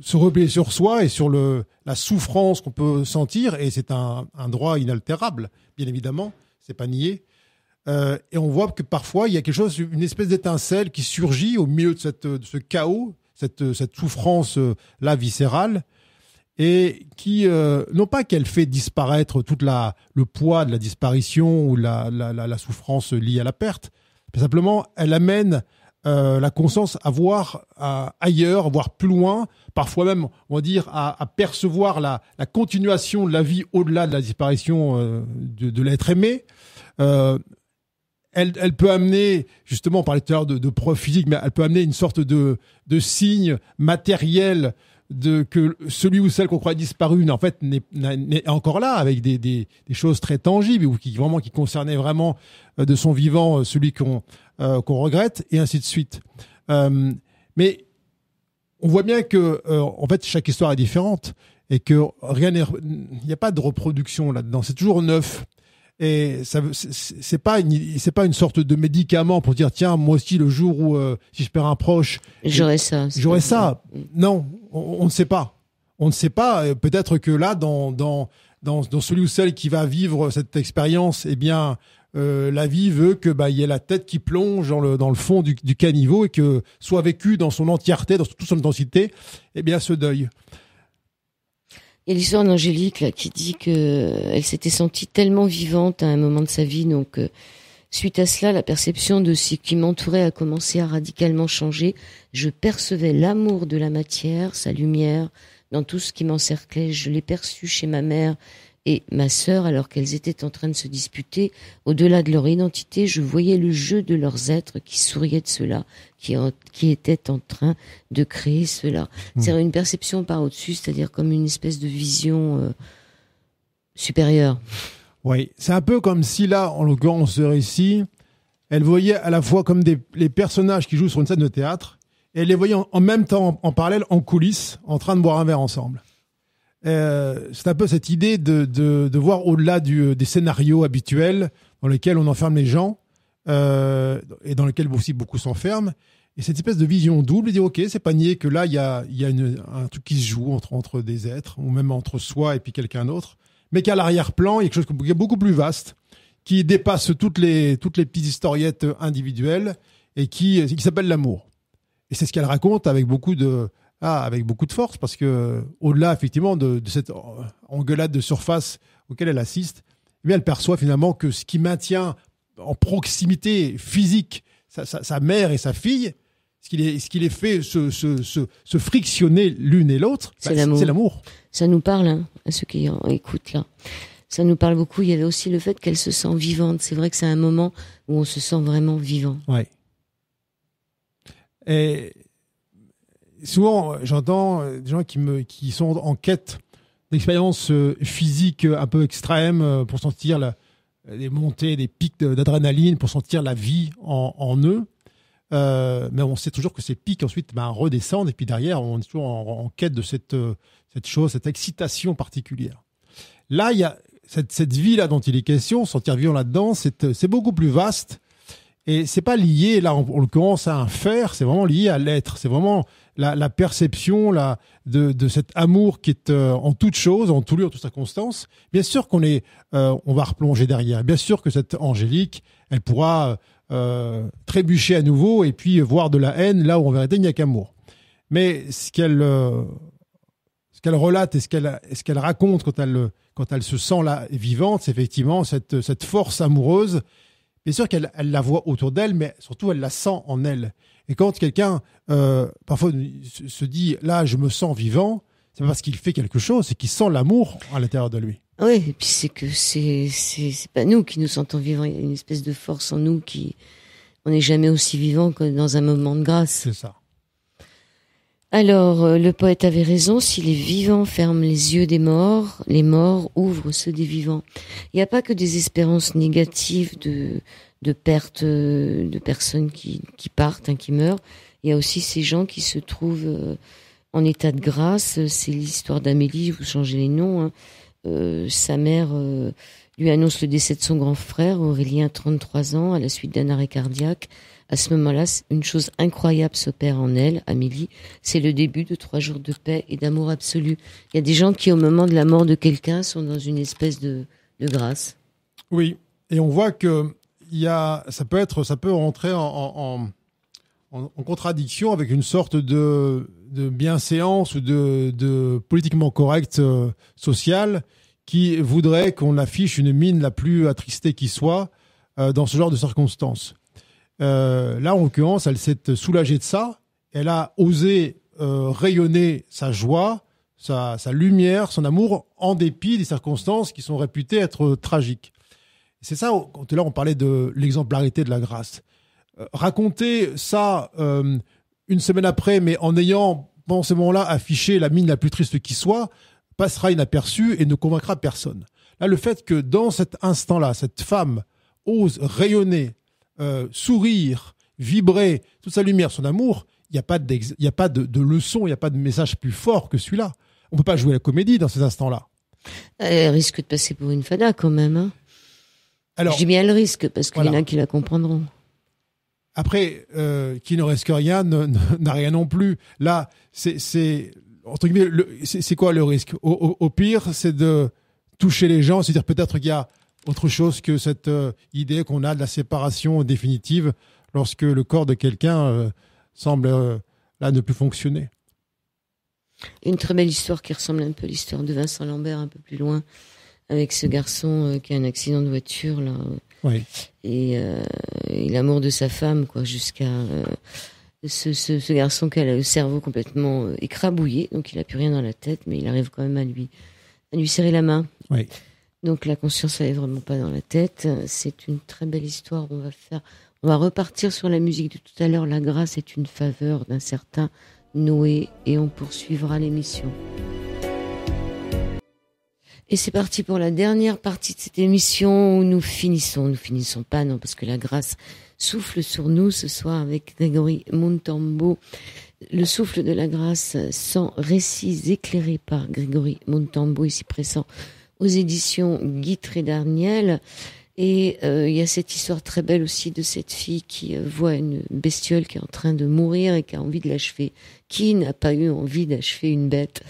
se replier sur soi et sur la souffrance qu'on peut sentir, et c'est un, droit inaltérable, bien évidemment, c'est pas nié. Euh, et on voit que parfois il y a quelque chose, une espèce d'étincelle qui surgit au milieu de, de ce chaos cette, euh, souffrance-là euh, viscérale, et qui, euh, non pas qu'elle fait disparaître toute la le poids de la disparition ou la, la, souffrance liée à la perte, mais simplement, elle amène la conscience à voir ailleurs, voir plus loin, parfois même, on va dire, à, percevoir la, la, continuation de la vie au-delà de la disparition de, l'être aimé, elle, peut amener, justement, on parlait tout à l'heure de, de preuves physiques, mais elle peut amener une sorte de, signe matériel de, que celui ou celle qu'on croit disparu en fait n'est encore là avec des, choses très tangibles ou qui vraiment qui concernaient vraiment euh, de son vivant euh, celui qu'on euh, qu'on regrette et ainsi de suite. mais on voit bien que en fait chaque histoire est différente et que rien il n'y a pas de reproduction là-dedans. C'est toujours neuf. Et ça, c'est pas une, c'est pas une sorte de médicament pour dire tiens moi aussi le jour où euh, si je perds un proche, j'aurais ça. j'aurais ça. Non, on, ne sait pas. On ne sait pas. Peut-être que là, dans, dans dans celui ou celle qui va vivre cette expérience, et eh bien euh, la vie veut que bah il y ait la tête qui plonge dans le dans le fond du, caniveau et que soit vécu dans son entièreté, dans toute son intensité, et eh bien ce deuil. Et l'histoire d'Angélique qui dit que euh, elle s'était sentie tellement vivante à un moment de sa vie, donc euh, suite à cela, la perception de ce qui m'entourait a commencé à radicalement changer. Je percevais l'amour de la matière, sa lumière, dans tout ce qui m'encerclait. Je l'ai perçu chez ma mère, et ma sœur, alors qu'elles étaient en train de se disputer, au-delà de leur identité, je voyais le jeu de leurs êtres qui souriaient de cela, qui, qui étaient en train de créer cela. à hmm. C'est une perception par au-dessus, c'est-à-dire comme une espèce de vision euh, supérieure. Oui, c'est un peu comme si là, en l'occurrence, ce récit, elle voyait à la fois comme des, les personnages qui jouent sur une scène de théâtre, et elle les voyait en, même temps, en parallèle, en coulisses, en train de boire un verre ensemble. Euh, c'est un peu cette idée de, voir au-delà euh, des scénarios habituels dans lesquels on enferme les gens euh, et dans lesquels aussi beaucoup s'enferment. Et cette espèce de vision double, dire ok, c'est pas nier que là, il y a, y a un truc qui se joue entre, entre des êtres, ou même entre soi et puis quelqu'un d'autre, mais qu'à l'arrière-plan, il y a quelque chose qui est beaucoup plus vaste, qui dépasse toutes les, toutes les petites historiettes individuelles et qui, qui s'appelle l'amour. Et c'est ce qu'elle raconte avec beaucoup de, ah, avec beaucoup de force, parce que au-delà effectivement de, cette euh, engueulade de surface auquel elle assiste, eh elle perçoit finalement que ce qui maintient en proximité physique sa, mère et sa fille, ce qui les, ce qu'il est fait se, frictionner l'une et l'autre, c'est bah, l'amour. Ça nous parle hein, à ceux qui en écoutent là. Ça nous parle beaucoup. Il y avait aussi le fait qu'elle se sent vivante. C'est vrai que c'est un moment où on se sent vraiment vivant. Ouais. Et souvent, j'entends euh, des gens qui, me, qui sont en quête d'expériences euh, physiques euh, un peu extrêmes pour sentir les montées, les pics d'adrénaline, pour sentir la vie en, eux. mais on sait toujours que ces pics ensuite ben, redescendent et puis derrière, on est toujours en, quête de cette, cette chose, cette excitation particulière. Là, il y a cette, cette vie-là dont il est question, sentir vivant là-dedans, c'est beaucoup plus vaste. Et c'est pas lié, là, on le commence à un faire, c'est vraiment lié à l'être. C'est vraiment la, perception de, cet amour qui est euh, en toute chose, en tout lieu, en toute circonstance. Bien sûr qu'on euh, on va replonger derrière. Bien sûr que cette Angélique, elle pourra euh, trébucher à nouveau et puis voir de la haine là où en vérité il n'y a qu'amour. Mais ce qu'elle ce qu'elle relate et ce qu'elle raconte quand elle quand elle se sent là vivante, c'est effectivement cette force amoureuse. Bien sûr qu'elle la voit autour d'elle, mais surtout elle la sent en elle. Et quand quelqu'un euh, parfois se dit là, je me sens vivant, c'est parce qu'il fait quelque chose, c'est qu'il sent l'amour à l'intérieur de lui. Oui, et puis c'est que c'est c'est pas nous qui nous sentons vivants, il y a une espèce de force en nous qui on n'est jamais aussi vivant que dans un moment de grâce. C'est ça. Alors, euh, le poète avait raison, si les vivants ferment les yeux des morts, les morts ouvrent ceux des vivants. Il n'y a pas que des espérances négatives de, de pertes euh, de personnes qui, partent, hein, qui meurent. Il y a aussi ces gens qui se trouvent euh, en état de grâce. C'est l'histoire d'Amélie, vous changez les noms. Hein. Euh, sa mère lui annonce le décès de son grand frère, Aurélien, 33 ans, à la suite d'un arrêt cardiaque. À ce moment-là, une chose incroyable s'opère en elle, Amélie. C'est le début de trois jours de paix et d'amour absolu. Il y a des gens qui, au moment de la mort de quelqu'un, sont dans une espèce de, de grâce. Oui, et on voit que y a, ça peut rentrer en, contradiction avec une sorte de, bienséance ou de, politiquement correct euh, social qui voudrait qu'on affiche une mine la plus attristée qui soit euh, dans ce genre de circonstances. Euh, là, en l'occurrence, elle s'est soulagée de ça. Elle a osé rayonner sa joie, sa lumière, son amour, en dépit des circonstances qui sont réputées être tragiques. C'est ça, quand là on parlait de l'exemplarité de la grâce. Euh, raconter ça euh, une semaine après, mais en ayant, pendant ce moment-là, affiché la mine la plus triste qui soit, passera inaperçu et ne convaincra personne. Là, le fait que dans cet instant-là, cette femme ose rayonner, euh, sourire, vibrer, toute sa lumière, son amour, il n'y a pas, y a pas de, de leçon, il n'y a pas de message plus fort que celui-là. On ne peut pas jouer la comédie dans ces instants-là. Elle risque de passer pour une fada quand même. Hein alors, bien le risque, parce qu'il y en a qui la comprendront. Après, euh, qui ne risque rien (laughs) n'a rien non plus. Là, c'est quoi le risque au, pire, c'est de toucher les gens, c'est-à-dire peut-être qu'il y a autre chose que cette euh, idée qu'on a de la séparation définitive lorsque le corps de quelqu'un euh, semble là ne plus fonctionner. Une très belle histoire qui ressemble un peu à l'histoire de Vincent Lambert un peu plus loin, avec ce garçon euh, qui a un accident de voiture là. Euh, euh, et, l'amour de sa femme, quoi, jusqu'à ce, garçon qui a le cerveau complètement écrabouillé, donc il n'a plus rien dans la tête, mais il arrive quand même à lui, à lui serrer la main. Donc la conscience, n'est vraiment pas dans la tête. C'est une très belle histoire. On va faire, on va repartir sur la musique de tout à l'heure. La grâce est une faveur d'un certain Noé, et on poursuivra l'émission. Et c'est parti pour la dernière partie de cette émission où nous finissons, nous finissons pas, non, parce que la grâce souffle sur nous ce soir avec Grégory Montambo. Le souffle de la grâce sans récits éclairés par Grégory Montambo, ici présent aux éditions Guy trédaniel Et euh, il y a cette histoire très belle aussi de cette fille qui euh, voit une bestiole qui est en train de mourir et qui a envie de l'achever. Qui n'a pas eu envie d'achever une bête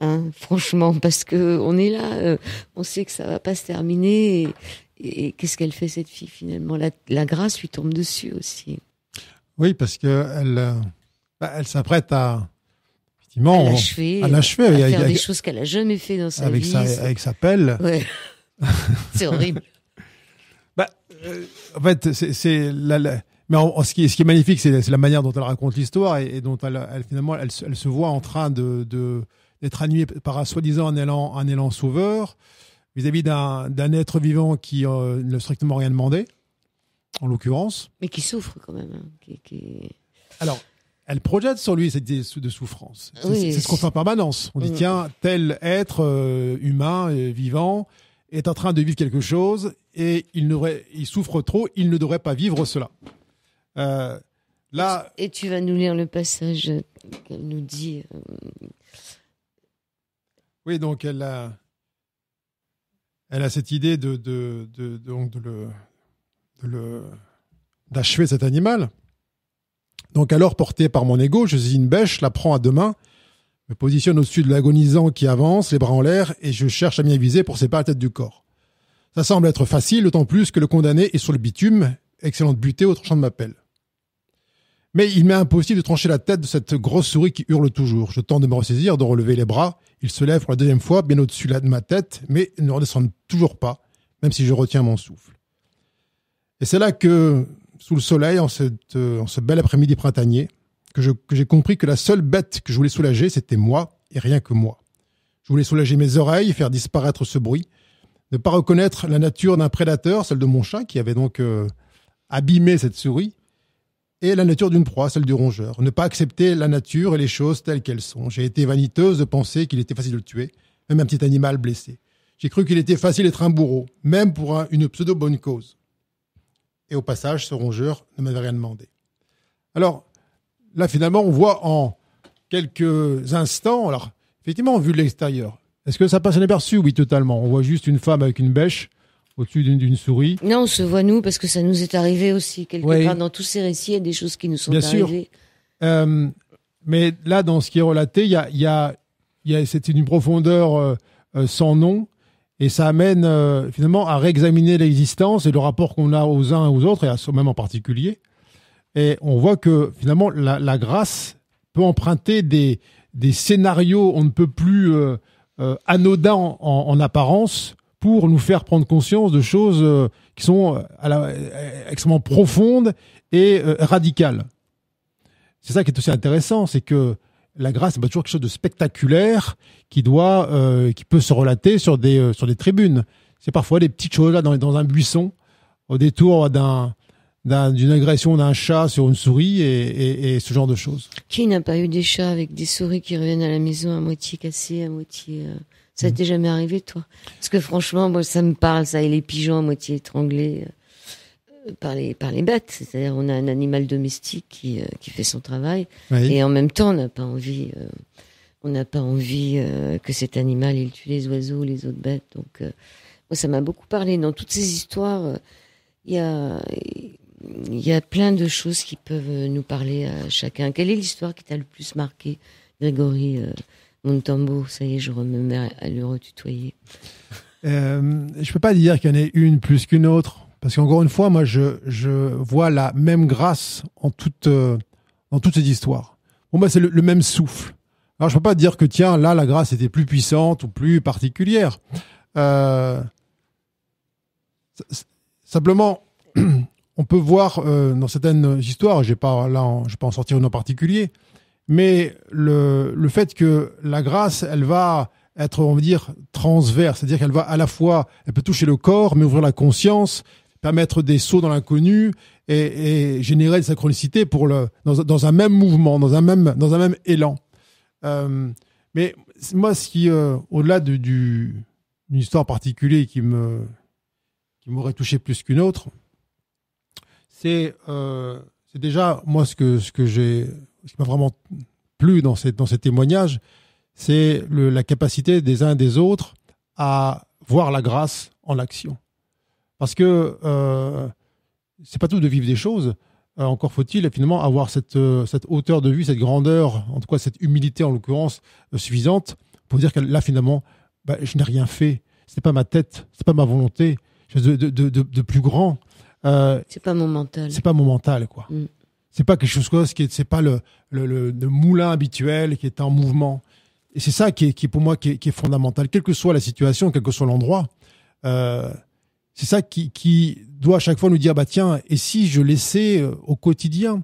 Hein, franchement, parce que on est là, euh, on sait que ça va pas se terminer. Et, qu'est-ce qu'elle fait cette fille finalement la, grâce lui tombe dessus aussi. Oui, parce que elle, euh, bah, elle s'apprête à effectivement à l'achever, à, à, faire des choses qu'elle a jamais fait dans sa avec vie. avec sa pelle. (laughs) c'est horrible. Bah, euh, en fait, c'est Mais en, ce, qui, ce, est magnifique, c'est la manière dont elle raconte l'histoire et, dont elle, finalement elle, se voit en train de d'être animé par un soi-disant un élan, un élan sauveur vis-à-vis d'un être vivant qui euh, ne n'a strictement rien demandé, en l'occurrence. Mais qui souffre quand même. Hein, Alors, elle projette sur lui cette idée de souffrance. C'est ce qu'on fait en permanence. On dit, mm. tiens, tel être euh, humain, euh, vivant, est en train de vivre quelque chose et il, il souffre trop, il ne devrait pas vivre cela. là... Et tu vas nous lire le passage qu'elle nous dit oui, donc elle a, elle a cette idée de, de, donc de le, le, d'achever cet animal. Donc alors, porté par mon ego, je saisis une bêche, la prends à deux mains, me positionne au-dessus de l'agonisant qui avance, les bras en l'air, et je cherche à m'y aviser pour séparer la tête du corps. Ça semble être facile, d'autant plus que le condamné est sur le bitume, excellente butée, autre champ de m'appel. Mais il m'est impossible de trancher la tête de cette grosse souris qui hurle toujours. Je tente de me ressaisir, de relever les bras. Il se lève pour la deuxième fois, bien au-dessus de ma tête, mais ne redescend toujours pas, même si je retiens mon souffle. Et c'est là que, sous le soleil, en, cette, euh, en ce bel après-midi printanier, que j'ai compris que la seule bête que je voulais soulager, c'était moi, et rien que moi. Je voulais soulager mes oreilles, faire disparaître ce bruit, ne pas reconnaître la nature d'un prédateur, celle de mon chat, qui avait donc euh, abîmé cette souris, et la nature d'une proie, celle du rongeur. Ne pas accepter la nature et les choses telles qu'elles sont. J'ai été vaniteuse de penser qu'il était facile de le tuer, même un petit animal blessé. J'ai cru qu'il était facile d'être un bourreau, même pour une pseudo-bonne cause. Et au passage, ce rongeur ne m'avait rien demandé. Alors, là, finalement, on voit en quelques instants, alors, effectivement, vu de l'extérieur, est-ce que ça passe aperçu Oui, totalement. On voit juste une femme avec une bêche au-dessus d'une souris. Non, on se voit nous parce que ça nous est arrivé aussi quelque part dans tous ces récits, il y a des choses qui nous sont Bien arrivées. Euh, mais là, dans ce qui est relaté, il y a, y a c'est une profondeur euh, euh, sans nom. Et ça amène finalement à réexaminer l'existence et le rapport qu'on a aux uns et aux autres, et à soi-même en particulier. Et on voit que finalement, la, grâce peut emprunter des, scénarios on ne peut plus anodins en, apparence, pour nous faire prendre conscience de choses euh, qui sont euh, à la, euh, extrêmement profondes et radicales. C'est ça qui est aussi intéressant, c'est que la grâce, c'est pas toujours quelque chose de spectaculaire qui doit, qui peut se relater sur des sur des tribunes. C'est parfois des petites choses là dans, dans un buisson, au détour d'un d'une agression d'un chat sur une souris et, ce genre de choses. Qui n'a pas eu des chats avec des souris qui reviennent à la maison à moitié cassées à moitié ça mm. t'est jamais arrivé, toi Parce que franchement, moi, ça me parle, ça, et les pigeons à moitié étranglés euh, euh, par, les, par les bêtes. C'est-à-dire, on a un animal domestique qui, euh, qui fait son travail, et en même temps, on n'a pas envie, on pas envie que cet animal, il tue les oiseaux, les autres bêtes. Donc, moi, ça m'a beaucoup parlé. Dans toutes ces histoires, il y a... Il y a plein de choses qui peuvent nous parler à chacun. Quelle est l'histoire qui t'a le plus marqué, Grégory mon tambour, ça y est, je remets à le retutoyer. Euh, je peux pas dire qu'il y en ait une plus qu'une autre, parce qu'encore une fois, moi, je, je, vois la même grâce en toute, dans euh, toutes ces histoires. Bon, bah, c'est le, même souffle. Alors, je peux pas dire que, tiens, là, la grâce était plus puissante ou plus particulière. Euh, simplement, (clears throat) on peut voir euh, dans certaines histoires, je ne vais pas en sortir une en particulier, mais le, le fait que la grâce, elle va être, on va dire, transverse, c'est-à-dire qu'elle va à la fois, elle peut toucher le corps, mais ouvrir la conscience, permettre des sauts dans l'inconnu et, et, générer des synchronicités pour le, dans, dans, un même mouvement, dans un même, dans un même élan. Euh, mais moi, ce qui, euh, au-delà d'une du, histoire particulière qui me qui m'aurait touché plus qu'une autre, c'est euh, déjà moi ce que ce que j'ai ce qui m'a vraiment plu dans ces, dans ces témoignages, c'est la capacité des uns et des autres à voir la grâce en l'action. Parce que euh, c'est pas tout de vivre des choses. Euh, encore faut-il finalement avoir cette, euh, cette hauteur de vue, cette grandeur, en tout cas cette humilité en l'occurrence euh, suffisante pour dire que là finalement, bah, je n'ai rien fait. C'est pas ma tête, c'est pas ma volonté. de, de, plus grand. c'est pas mon mental. C'est pas mon mental, quoi. Mm. C'est pas quelque chose qui c'est pas le, le, le, moulin habituel qui est en mouvement. Et c'est ça qui est, qui pour moi qui est, fondamental, quelle que soit la situation, quel que soit l'endroit. Euh, c'est ça qui, qui, doit à chaque fois nous dire bah tiens, et si je laissais euh, au quotidien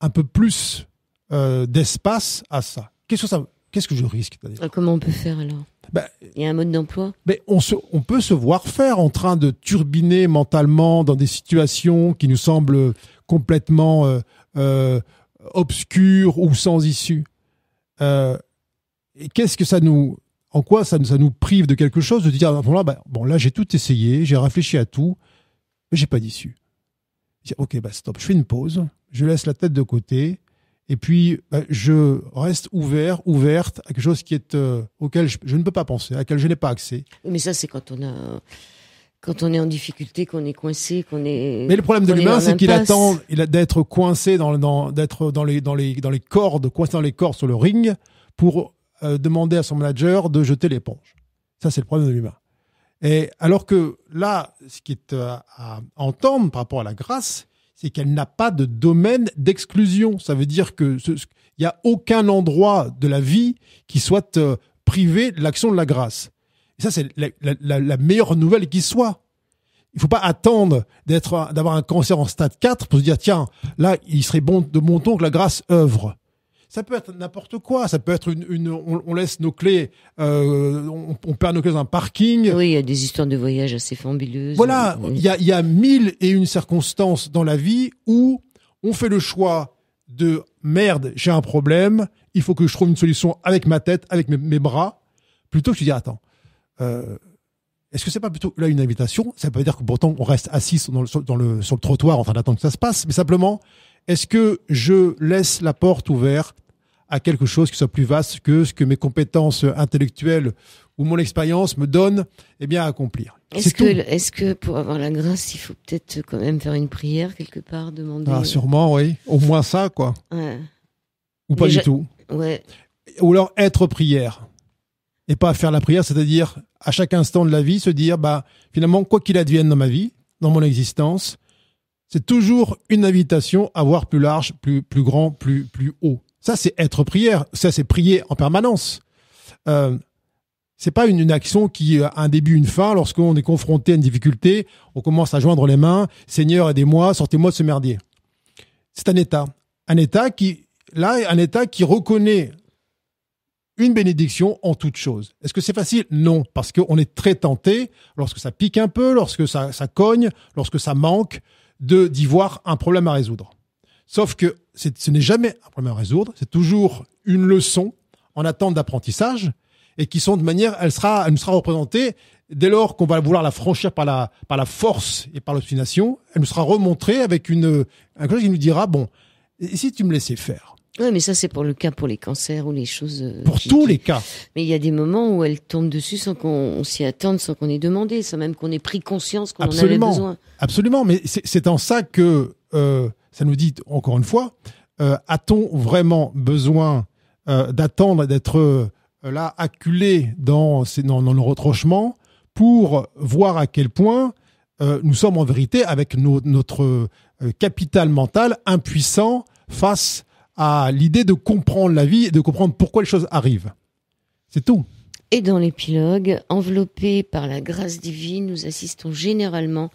un peu plus euh, d'espace à ça Qu'est-ce que ça Qu'est-ce que je risque ah, Comment on peut faire alors bah, Il y a un mode d'emploi mais on, se, on peut se voir faire en train de turbiner mentalement dans des situations qui nous semblent complètement euh, obscur ou sans issue. Euh, qu'est-ce que ça nous, en quoi ça, nous prive de quelque chose de dire à là bah, bon là j'ai tout essayé, j'ai réfléchi à tout, mais j'ai pas d'issue. Ok, bah stop, je fais une pause, je laisse la tête de côté, et puis bah, je reste ouvert, ouverte à quelque chose qui est euh, auquel je, ne peux pas penser, à laquelle je n'ai pas accès. Mais ça, c'est quand on a quand on est en difficulté, qu'on est coincé, qu'on est. Mais le problème de l'humain, c'est qu'il attend, il a d'être coincé dans, d'être dans les dans les dans les cordes, coincé dans les cordes sur le ring pour euh, demander à son manager de jeter l'éponge. Ça, c'est le problème de l'humain. Et alors que là, ce qui est euh, à, entendre par rapport à la grâce, c'est qu'elle n'a pas de domaine d'exclusion. Ça veut dire que il n'y a aucun endroit de la vie qui soit euh, privé de l'action de la grâce. Et ça, c'est la, la, la, meilleure nouvelle qui soit. Il faut pas attendre d'être, d'avoir un cancer en stade 4 pour se dire, tiens, là, il serait bon de mon ton que la grâce œuvre. Ça peut être n'importe quoi. Ça peut être une, une on, on, laisse nos clés, euh, on, on, perd nos clés dans un parking. Oui, il y a des histoires de voyage assez fabuleuses. Voilà, il y, a, y a mille et une circonstances dans la vie où on fait le choix de merde, j'ai un problème, il faut que je trouve une solution avec ma tête, avec mes, mes bras, plutôt que de dire attends, euh, est-ce que c'est pas plutôt là une invitation Ça peut dire que pourtant on reste assis dans le, sur le trottoir en train d'attendre que ça se passe, mais simplement, est-ce que je laisse la porte ouverte à quelque chose qui soit plus vaste que ce que mes compétences intellectuelles ou mon expérience me donnent eh bien, à accomplir Est-ce que, pour avoir la grâce, il faut peut-être quand même faire une prière quelque part, demander ah, Sûrement, oui. Au moins ça, quoi. Ou pas du tout. Ou alors être prière et pas faire la prière, c'est-à-dire à chaque instant de la vie, se dire, bah, finalement, quoi qu'il advienne dans ma vie, dans mon existence, c'est toujours une invitation à voir plus large, plus, plus grand, plus, plus haut. Ça, c'est être prière. Ça, c'est prier en permanence. Euh, c'est pas une, action qui a euh, un début, une fin. Lorsqu'on est confronté à une difficulté, on commence à joindre les mains. Seigneur, aidez-moi, sortez-moi de ce merdier. C'est un état. Un état qui, là, un état qui reconnaît une bénédiction en toute chose. Est-ce que c'est facile Non, parce qu'on est très tenté, lorsque ça pique un peu, lorsque ça, ça cogne, lorsque ça manque, de d'y voir un problème à résoudre. Sauf que ce n'est jamais un problème à résoudre, c'est toujours une leçon en attente d'apprentissage et qui sont de manière, elle sera, elle nous sera représentée dès lors qu'on va vouloir la franchir par la, par la force et par l'obstination, elle nous sera remontrée avec une, un chose qui nous dira, bon, et si tu me laissais faire? Oui, mais ça c'est pour le cas pour les cancers ou les choses. Euh, pour tous les cas. Mais il y a des moments où elles tombent dessus sans qu'on s'y attende, sans qu'on ait demandé, sans même qu'on ait pris conscience qu'on en avait besoin. Absolument, mais c'est en ça que euh, ça nous dit encore une fois, euh, a-t-on vraiment besoin d'attendre d'être là acculé dans, dans, dans, le retranchement pour voir à quel point nous sommes en vérité avec notre capital mental impuissant face à l'idée de comprendre la vie et de comprendre pourquoi les choses arrivent. C'est tout. Et dans l'épilogue, enveloppé par la grâce divine, nous assistons généralement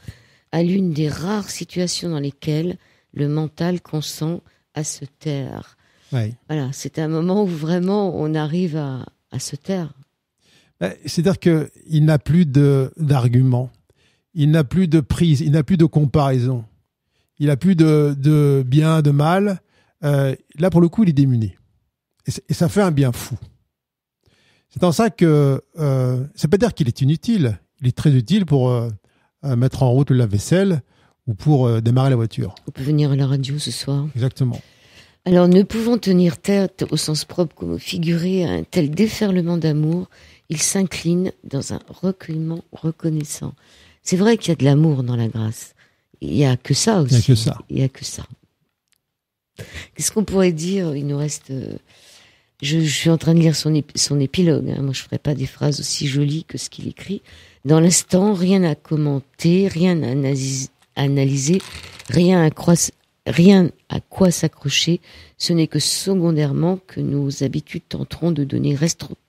à l'une des rares situations dans lesquelles le mental consent à se taire. Voilà, c'est un moment où vraiment on arrive à, se taire. Bah, c'est-à-dire qu'il n'a plus d'arguments, il n'a plus de prise, il n'a plus de comparaison, il n'a plus de bien, de mal, euh, là, pour le coup, il est démuni. Et, ça fait un bien fou. C'est en ça que euh, ça peut dire qu'il est inutile. Il est très utile pour euh, euh, mettre en route la vaisselle ou pour démarrer la voiture. On peut venir à la radio ce soir. Exactement. Alors, ne pouvant tenir tête au sens propre comme figuré à un tel déferlement d'amour, il s'incline dans un recueillement reconnaissant. C'est vrai qu'il y a de l'amour dans la grâce. Il n'y a que ça aussi. Il que ça. Il n'y a que ça. Qu'est-ce qu'on pourrait dire Il nous reste. Euh, je, suis en train de lire son, épilogue. Hein. Moi, je ferai pas des phrases aussi jolies que ce qu'il écrit. Dans l'instant, rien à commenter, rien à analyser, rien à quoi s'accrocher. Ce n'est que secondairement que nos habitudes tenteront de donner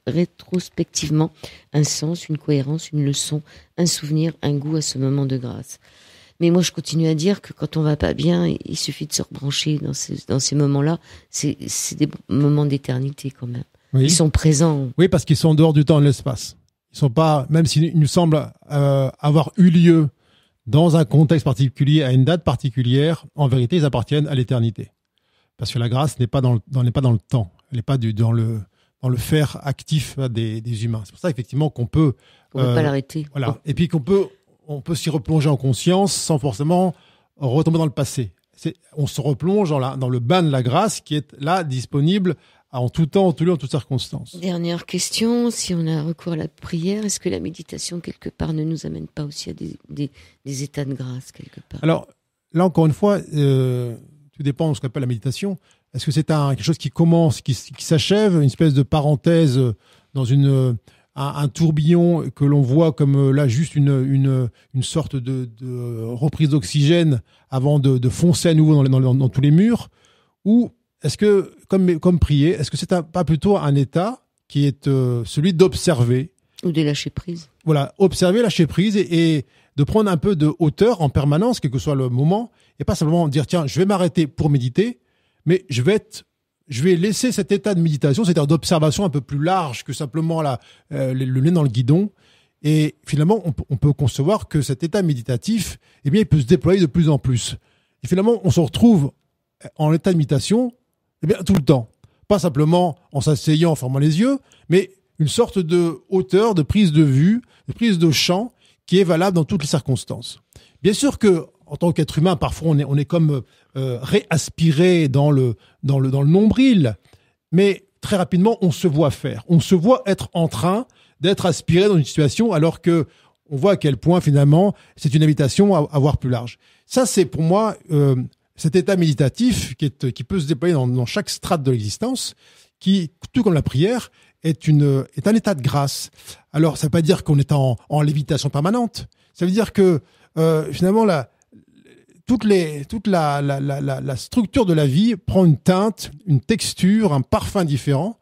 rétrospectivement un sens, une cohérence, une leçon, un souvenir, un goût à ce moment de grâce. Mais moi, je continue à dire que quand on va pas bien, il suffit de se rebrancher dans ces, dans ces moments-là. C'est des moments d'éternité quand même. Ils sont présents. Oui, parce qu'ils sont en dehors du temps et de l'espace. Ils sont pas, même s'ils nous semblent euh, avoir eu lieu dans un contexte particulier, à une date particulière, en vérité, ils appartiennent à l'éternité. Parce que la grâce n'est pas dans le, n'est pas dans le temps. Elle n'est pas du, dans le, dans le faire actif des, humains. C'est pour ça effectivement qu'on peut. On peut pas euh, l'arrêter. Voilà. Oh. Et puis qu'on peut on peut s'y replonger en conscience sans forcément retomber dans le passé. On se replonge dans, le bain de la grâce qui est là disponible en tout temps, en tout lieu, en toutes circonstances. Dernière question, si on a recours à la prière, est-ce que la méditation, quelque part, ne nous amène pas aussi à des, états de grâce, quelque part Alors, là, encore une fois, euh, tout dépend de ce qu'on appelle la méditation. Est-ce que c'est quelque chose qui commence, qui, qui s'achève, une espèce de parenthèse dans une, un, tourbillon que l'on voit comme euh, là juste une, sorte de, euh, reprise d'oxygène avant de, foncer à nouveau dans, dans, tous les murs Ou est-ce que, comme, comme prier, est-ce que c'est pas plutôt un état qui est euh, celui d'observer Ou de lâcher prise. Voilà, observer, lâcher prise et, et de prendre un peu de hauteur en permanence, quel que soit le moment, et pas simplement dire tiens, je vais m'arrêter pour méditer, mais je vais être je vais laisser cet état de méditation, c'est-à-dire d'observation un peu plus large que simplement la, euh, le nez dans le guidon. Et finalement, on, on, peut concevoir que cet état méditatif, eh bien, il peut se déployer de plus en plus. Et finalement, on se retrouve en état de méditation eh bien, tout le temps. Pas simplement en s'asseyant, en fermant les yeux, mais une sorte de hauteur, de prise de vue, de prise de champ qui est valable dans toutes les circonstances. Bien sûr que en tant qu'être humain, parfois on est, on est comme euh, réaspiré dans le, dans, le, dans le nombril, mais très rapidement on se voit faire, on se voit être en train d'être aspiré dans une situation alors que on voit à quel point finalement c'est une invitation à, à voir plus large. Ça c'est pour moi euh, cet état méditatif qui, est, qui peut se déployer dans, dans chaque strate de l'existence, qui tout comme la prière est, une, est un état de grâce. Alors ça ne veut pas dire qu'on est en, en lévitation permanente, ça veut dire que euh, finalement la, toute, la, structure de la vie prend une teinte, une texture, un parfum différent.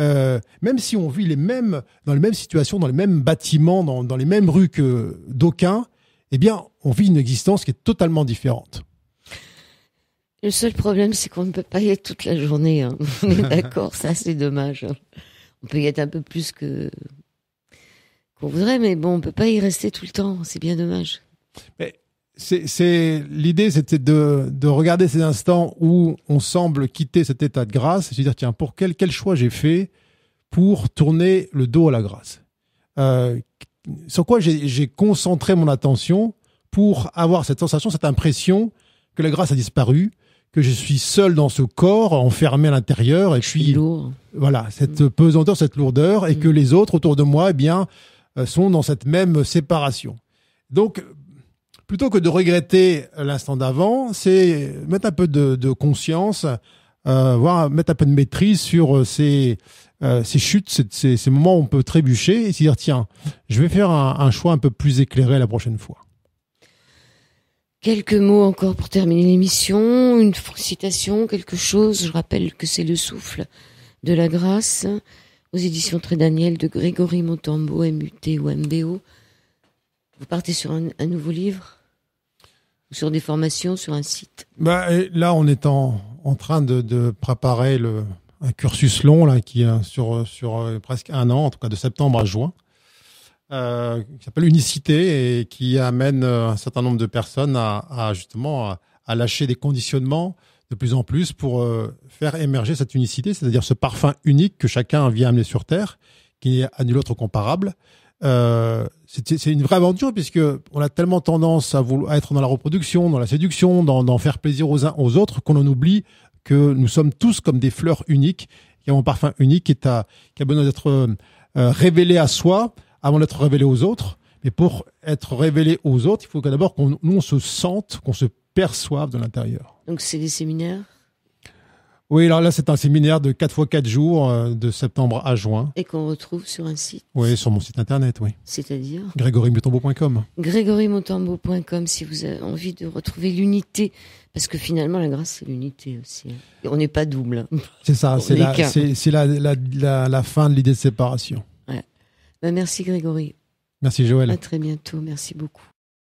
Euh, même si on vit les mêmes, dans les mêmes situations, dans les mêmes bâtiments, dans, les mêmes rues que d'aucuns, eh bien, on vit une existence qui est totalement différente. Le seul problème, c'est qu'on ne peut pas y être toute la journée. Hein. (laughs) On est d'accord, ça c'est dommage. On peut y être un peu plus que qu'on voudrait, mais bon, on peut pas y rester tout le temps. C'est bien dommage. Mais c'est l'idée, c'était de, regarder ces instants où on semble quitter cet état de grâce, et se dire tiens pour quel quel choix j'ai fait pour tourner le dos à la grâce. Euh, sur quoi j'ai concentré mon attention pour avoir cette sensation, cette impression que la grâce a disparu, que je suis seul dans ce corps, enfermé à l'intérieur, et je suis... voilà cette mm. pesanteur, cette lourdeur, et mm. que les autres autour de moi, eh bien, euh, sont dans cette même séparation. Donc plutôt que de regretter l'instant d'avant, c'est mettre un peu de, conscience, euh, voire mettre un peu de maîtrise sur euh, euh, ces, ces chutes, ces, moments où on peut trébucher et se dire tiens, je vais faire un, choix un peu plus éclairé la prochaine fois. Quelques mots encore pour terminer l'émission, une citation, quelque chose. Je rappelle que c'est le souffle de la grâce aux éditions Très Daniel de Grégory Montambo, MUT ou MBO. Vous partez sur un nouveau livre sur des formations, sur un site bah, Là, on est en, train de, préparer le, un cursus long là, qui est sur, sur euh, presque un an, en tout cas de septembre à juin, euh, qui s'appelle Unicité et qui amène euh, un certain nombre de personnes à, justement à, lâcher des conditionnements de plus en plus pour faire émerger cette unicité, c'est-à-dire ce parfum unique que chacun vient amener sur Terre, qui n'est à nul autre comparable, euh, c'est une vraie aventure puisque on a tellement tendance à, vouloir, être dans la reproduction, dans la séduction, dans, faire plaisir aux uns aux autres qu'on en oublie que nous sommes tous comme des fleurs uniques qui ont un parfum unique qui, qui a besoin d'être euh, euh, révélé à soi avant d'être révélé aux autres. Mais pour être révélé aux autres, il faut que d'abord qu'on nous on se sente, qu'on se perçoive de l'intérieur. Donc c'est des séminaires oui, alors là, c'est un séminaire de 4 fois 4 jours, euh, de septembre à juin. Et qu'on retrouve sur un site. Oui, sur mon site internet, oui. C'est-à-dire grégorymontambeau.com. grégorymontambeau.com, si vous avez envie de retrouver l'unité. Parce que finalement, la grâce, c'est l'unité aussi. Hein. on n'est pas double. Hein. C'est ça, c'est la, la, la, la, la fin de l'idée de séparation. Bah, merci Grégory. Merci Joël. À très bientôt, merci beaucoup.